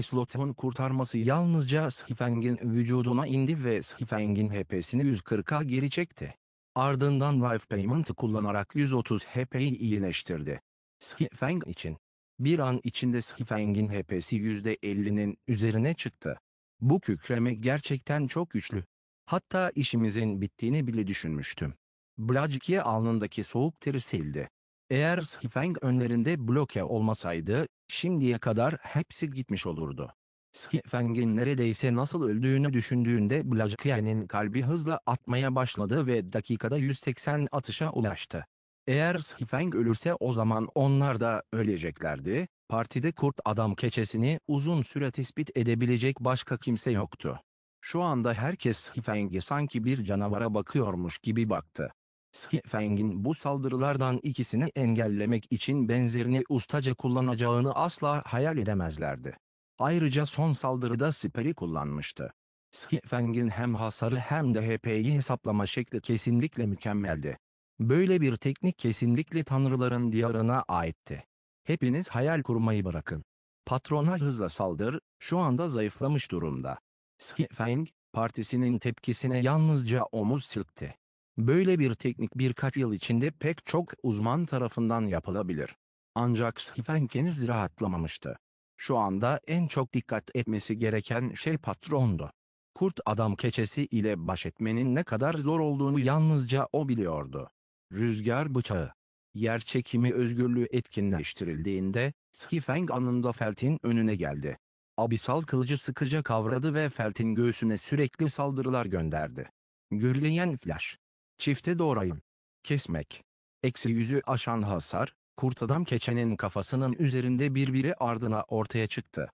Sloth'un kurtarması yalnızca Schiffeng'in vücuduna indi ve Schiffeng'in HP'sini 140'a geri çekti. Ardından Life Payment'ı kullanarak 130 HP'yi iyileştirdi. Schiffeng için. Bir an içinde Schiffeng'in HP'si %50'nin üzerine çıktı. Bu kükreme gerçekten çok güçlü. Hatta işimizin bittiğini bile düşünmüştüm. Blajkiye alnındaki soğuk teri sildi. Eğer Sifeng önlerinde bloke olmasaydı, şimdiye kadar hepsi gitmiş olurdu. Sifeng'in neredeyse nasıl öldüğünü düşündüğünde Blajkiye'nin kalbi hızla atmaya başladı ve dakikada 180 atışa ulaştı. Eğer Sifeng ölürse o zaman onlar da öleceklerdi, partide kurt adam keçesini uzun süre tespit edebilecek başka kimse yoktu. Şu anda herkes Sifeng'i sanki bir canavara bakıyormuş gibi baktı. Schiffeng'in bu saldırılardan ikisini engellemek için benzerini ustaca kullanacağını asla hayal edemezlerdi. Ayrıca son saldırıda Siper'i kullanmıştı. Schiffeng'in hem hasarı hem de HP'yi hesaplama şekli kesinlikle mükemmeldi. Böyle bir teknik kesinlikle tanrıların diyarına aitti. Hepiniz hayal kurmayı bırakın. Patrona hızla saldır, şu anda zayıflamış durumda. Schiffeng, partisinin tepkisine yalnızca omuz silkti. Böyle bir teknik birkaç yıl içinde pek çok uzman tarafından yapılabilir. Ancak Schifeng henüz rahatlamamıştı. Şu anda en çok dikkat etmesi gereken şey patrondu. Kurt adam keçesi ile baş etmenin ne kadar zor olduğunu yalnızca o biliyordu. Rüzgar bıçağı. Yer çekimi özgürlüğü etkinleştirildiğinde, Schifeng anında Felt'in önüne geldi. Abisal kılıcı sıkıca kavradı ve Felt'in göğsüne sürekli saldırılar gönderdi. Gürleyen flash. Çifte doğrayın. Kesmek. Eksi yüzü aşan hasar, kurt adam keçenin kafasının üzerinde birbiri ardına ortaya çıktı.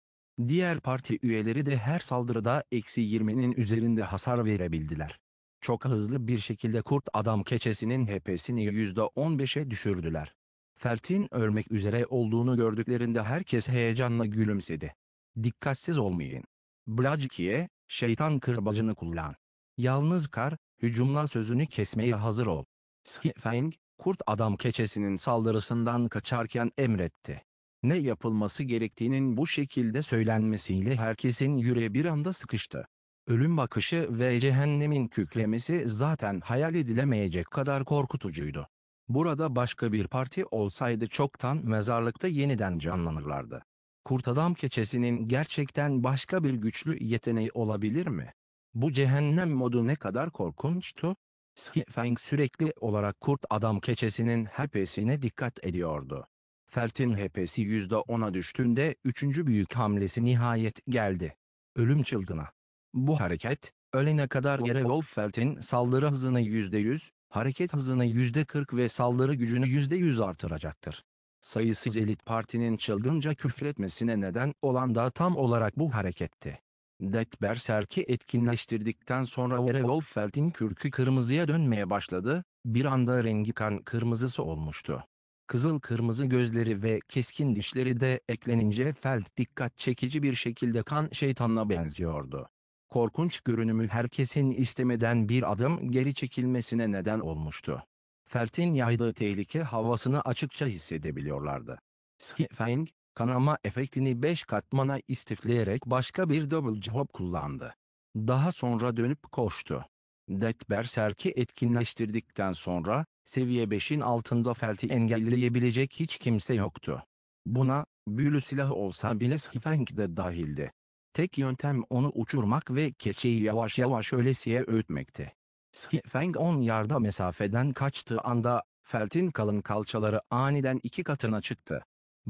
Diğer parti üyeleri de her saldırıda eksi yirminin üzerinde hasar verebildiler. Çok hızlı bir şekilde kurt adam keçesinin HP'sini %15'e düşürdüler. Felt'in örmek üzere olduğunu gördüklerinde herkes heyecanla gülümsedi. Dikkatsiz olmayın. Blajiki'ye, şeytan kırbacını kullan. Yalnız kar, Hücumla sözünü kesmeye hazır ol. Schiffeng, kurt adam keçesinin saldırısından kaçarken emretti. Ne yapılması gerektiğinin bu şekilde söylenmesiyle herkesin yüreği bir anda sıkıştı. Ölüm bakışı ve cehennemin kükremesi zaten hayal edilemeyecek kadar korkutucuydu. Burada başka bir parti olsaydı çoktan mezarlıkta yeniden canlanırlardı. Kurt adam keçesinin gerçekten başka bir güçlü yeteneği olabilir mi? Bu cehennem modu ne kadar korkunçtu. Schiffeng sürekli olarak kurt adam keçesinin hepesine dikkat ediyordu. Felt'in hepesi %10'a düştüğünde üçüncü büyük hamlesi nihayet geldi. Ölüm çılgına. Bu hareket, ölene kadar yere Wolf Felt'in saldırı hızını %100, hareket hızını %40 ve saldırı gücünü %100 artıracaktır. Sayısız elit partinin çılgınca küfretmesine neden olan da tam olarak bu hareketti serki etkinleştirdikten sonra Werewolfeld'in kürkü kırmızıya dönmeye başladı, bir anda rengi kan kırmızısı olmuştu. Kızıl kırmızı gözleri ve keskin dişleri de eklenince Feld dikkat çekici bir şekilde kan şeytanına benziyordu. Korkunç görünümü herkesin istemeden bir adım geri çekilmesine neden olmuştu. Feld'in yaydığı tehlike havasını açıkça hissedebiliyorlardı. Skifeng, kanama efektini 5 katmana istifleyerek başka bir double jump kullandı. Daha sonra dönüp koştu. Det Berserk'i etkinleştirdikten sonra, seviye 5'in altında felti engelleyebilecek hiç kimse yoktu. Buna, büyülü silah olsa bile Skifeng de dahildi. Tek yöntem onu uçurmak ve keçeyi yavaş yavaş ölesiye öğütmekti. Skifeng 10 yarda mesafeden kaçtığı anda, feltin kalın kalçaları aniden iki katına çıktı.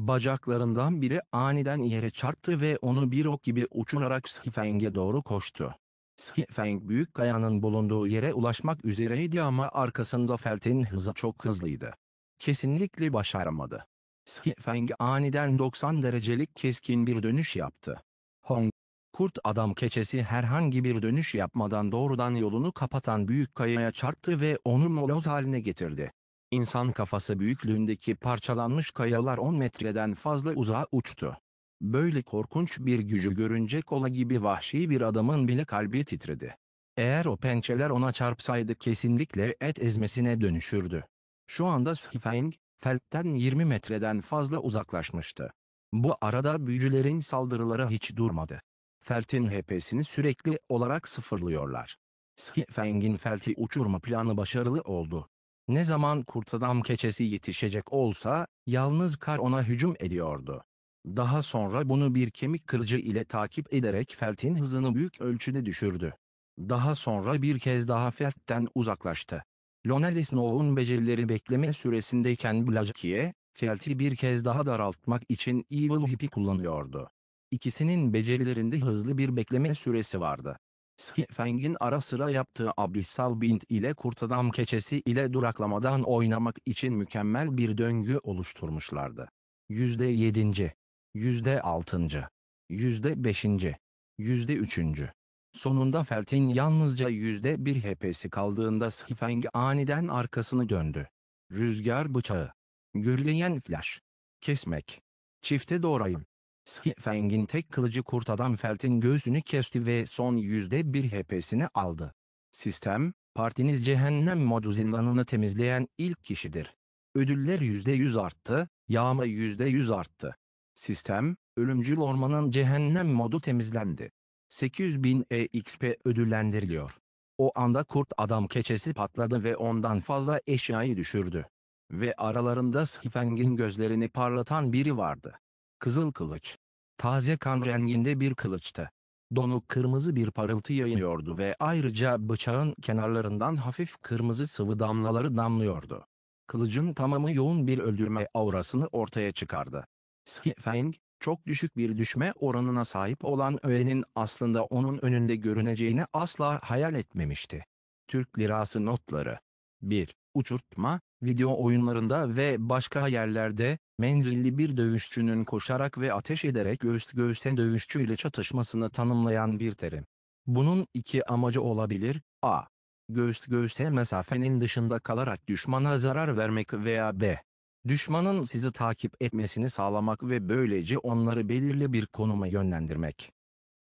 Bacaklarından biri aniden yere çarptı ve onu bir ok gibi uçurarak Sifeng'e doğru koştu. Sifeng büyük kayanın bulunduğu yere ulaşmak üzereydi ama arkasında Felt'in hızı çok hızlıydı. Kesinlikle başaramadı. Sifeng aniden 90 derecelik keskin bir dönüş yaptı. Hong, kurt adam keçesi herhangi bir dönüş yapmadan doğrudan yolunu kapatan büyük kayaya çarptı ve onu moloz haline getirdi. İnsan kafası büyüklüğündeki parçalanmış kayalar 10 metreden fazla uzağa uçtu. Böyle korkunç bir gücü görünce kola gibi vahşi bir adamın bile kalbi titredi. Eğer o pençeler ona çarpsaydı kesinlikle et ezmesine dönüşürdü. Şu anda Skifeng, feltten 20 metreden fazla uzaklaşmıştı. Bu arada büyücülerin saldırıları hiç durmadı. Felt'in HP'sini sürekli olarak sıfırlıyorlar. Skifeng'in Felt'i uçurma planı başarılı oldu. Ne zaman kurtadam keçesi yetişecek olsa, yalnız kar ona hücum ediyordu. Daha sonra bunu bir kemik kırıcı ile takip ederek feltin hızını büyük ölçüde düşürdü. Daha sonra bir kez daha feltten uzaklaştı. Lionel Snow'un becerileri bekleme süresindeyken Blackie, felti bir kez daha daraltmak için Evil Hippie kullanıyordu. İkisinin becerilerinde hızlı bir bekleme süresi vardı. Schiffeng'in ara sıra yaptığı abdüssal bint ile kurtadam keçesi ile duraklamadan oynamak için mükemmel bir döngü oluşturmuşlardı. Yüzde yüzde yedinci, yüzde beşinci, yüzde üçüncü. Sonunda Felt'in yalnızca yüzde bir HP'si kaldığında Schiffeng aniden arkasını döndü. Rüzgar bıçağı. Gürleyen flash. Kesmek. Çifte doğrayın. Sifeng'in tek kılıcı kurt adam Felt'in göğsünü kesti ve son yüzde bir HP'sini aldı. Sistem, partiniz cehennem modu zindanını temizleyen ilk kişidir. Ödüller yüzde yüz arttı, yağma yüzde yüz arttı. Sistem, ölümcül ormanın cehennem modu temizlendi. 800 bin EXP ödüllendiriliyor. O anda kurt adam keçesi patladı ve ondan fazla eşyayı düşürdü. Ve aralarında Sifeng'in gözlerini parlatan biri vardı. Kızıl Kılıç Taze kan renginde bir kılıçtı. Donuk kırmızı bir parıltı yayınıyordu ve ayrıca bıçağın kenarlarından hafif kırmızı sıvı damlaları damlıyordu. Kılıcın tamamı yoğun bir öldürme aurasını ortaya çıkardı. Sihfeng, çok düşük bir düşme oranına sahip olan öğenin aslında onun önünde görüneceğini asla hayal etmemişti. Türk Lirası Notları 1 uçurtma, video oyunlarında ve başka yerlerde, menzilli bir dövüşçünün koşarak ve ateş ederek göğüs göğüse dövüşçü ile çatışmasını tanımlayan bir terim. Bunun iki amacı olabilir, a. Göğüs göğüse mesafenin dışında kalarak düşmana zarar vermek veya b. Düşmanın sizi takip etmesini sağlamak ve böylece onları belirli bir konuma yönlendirmek.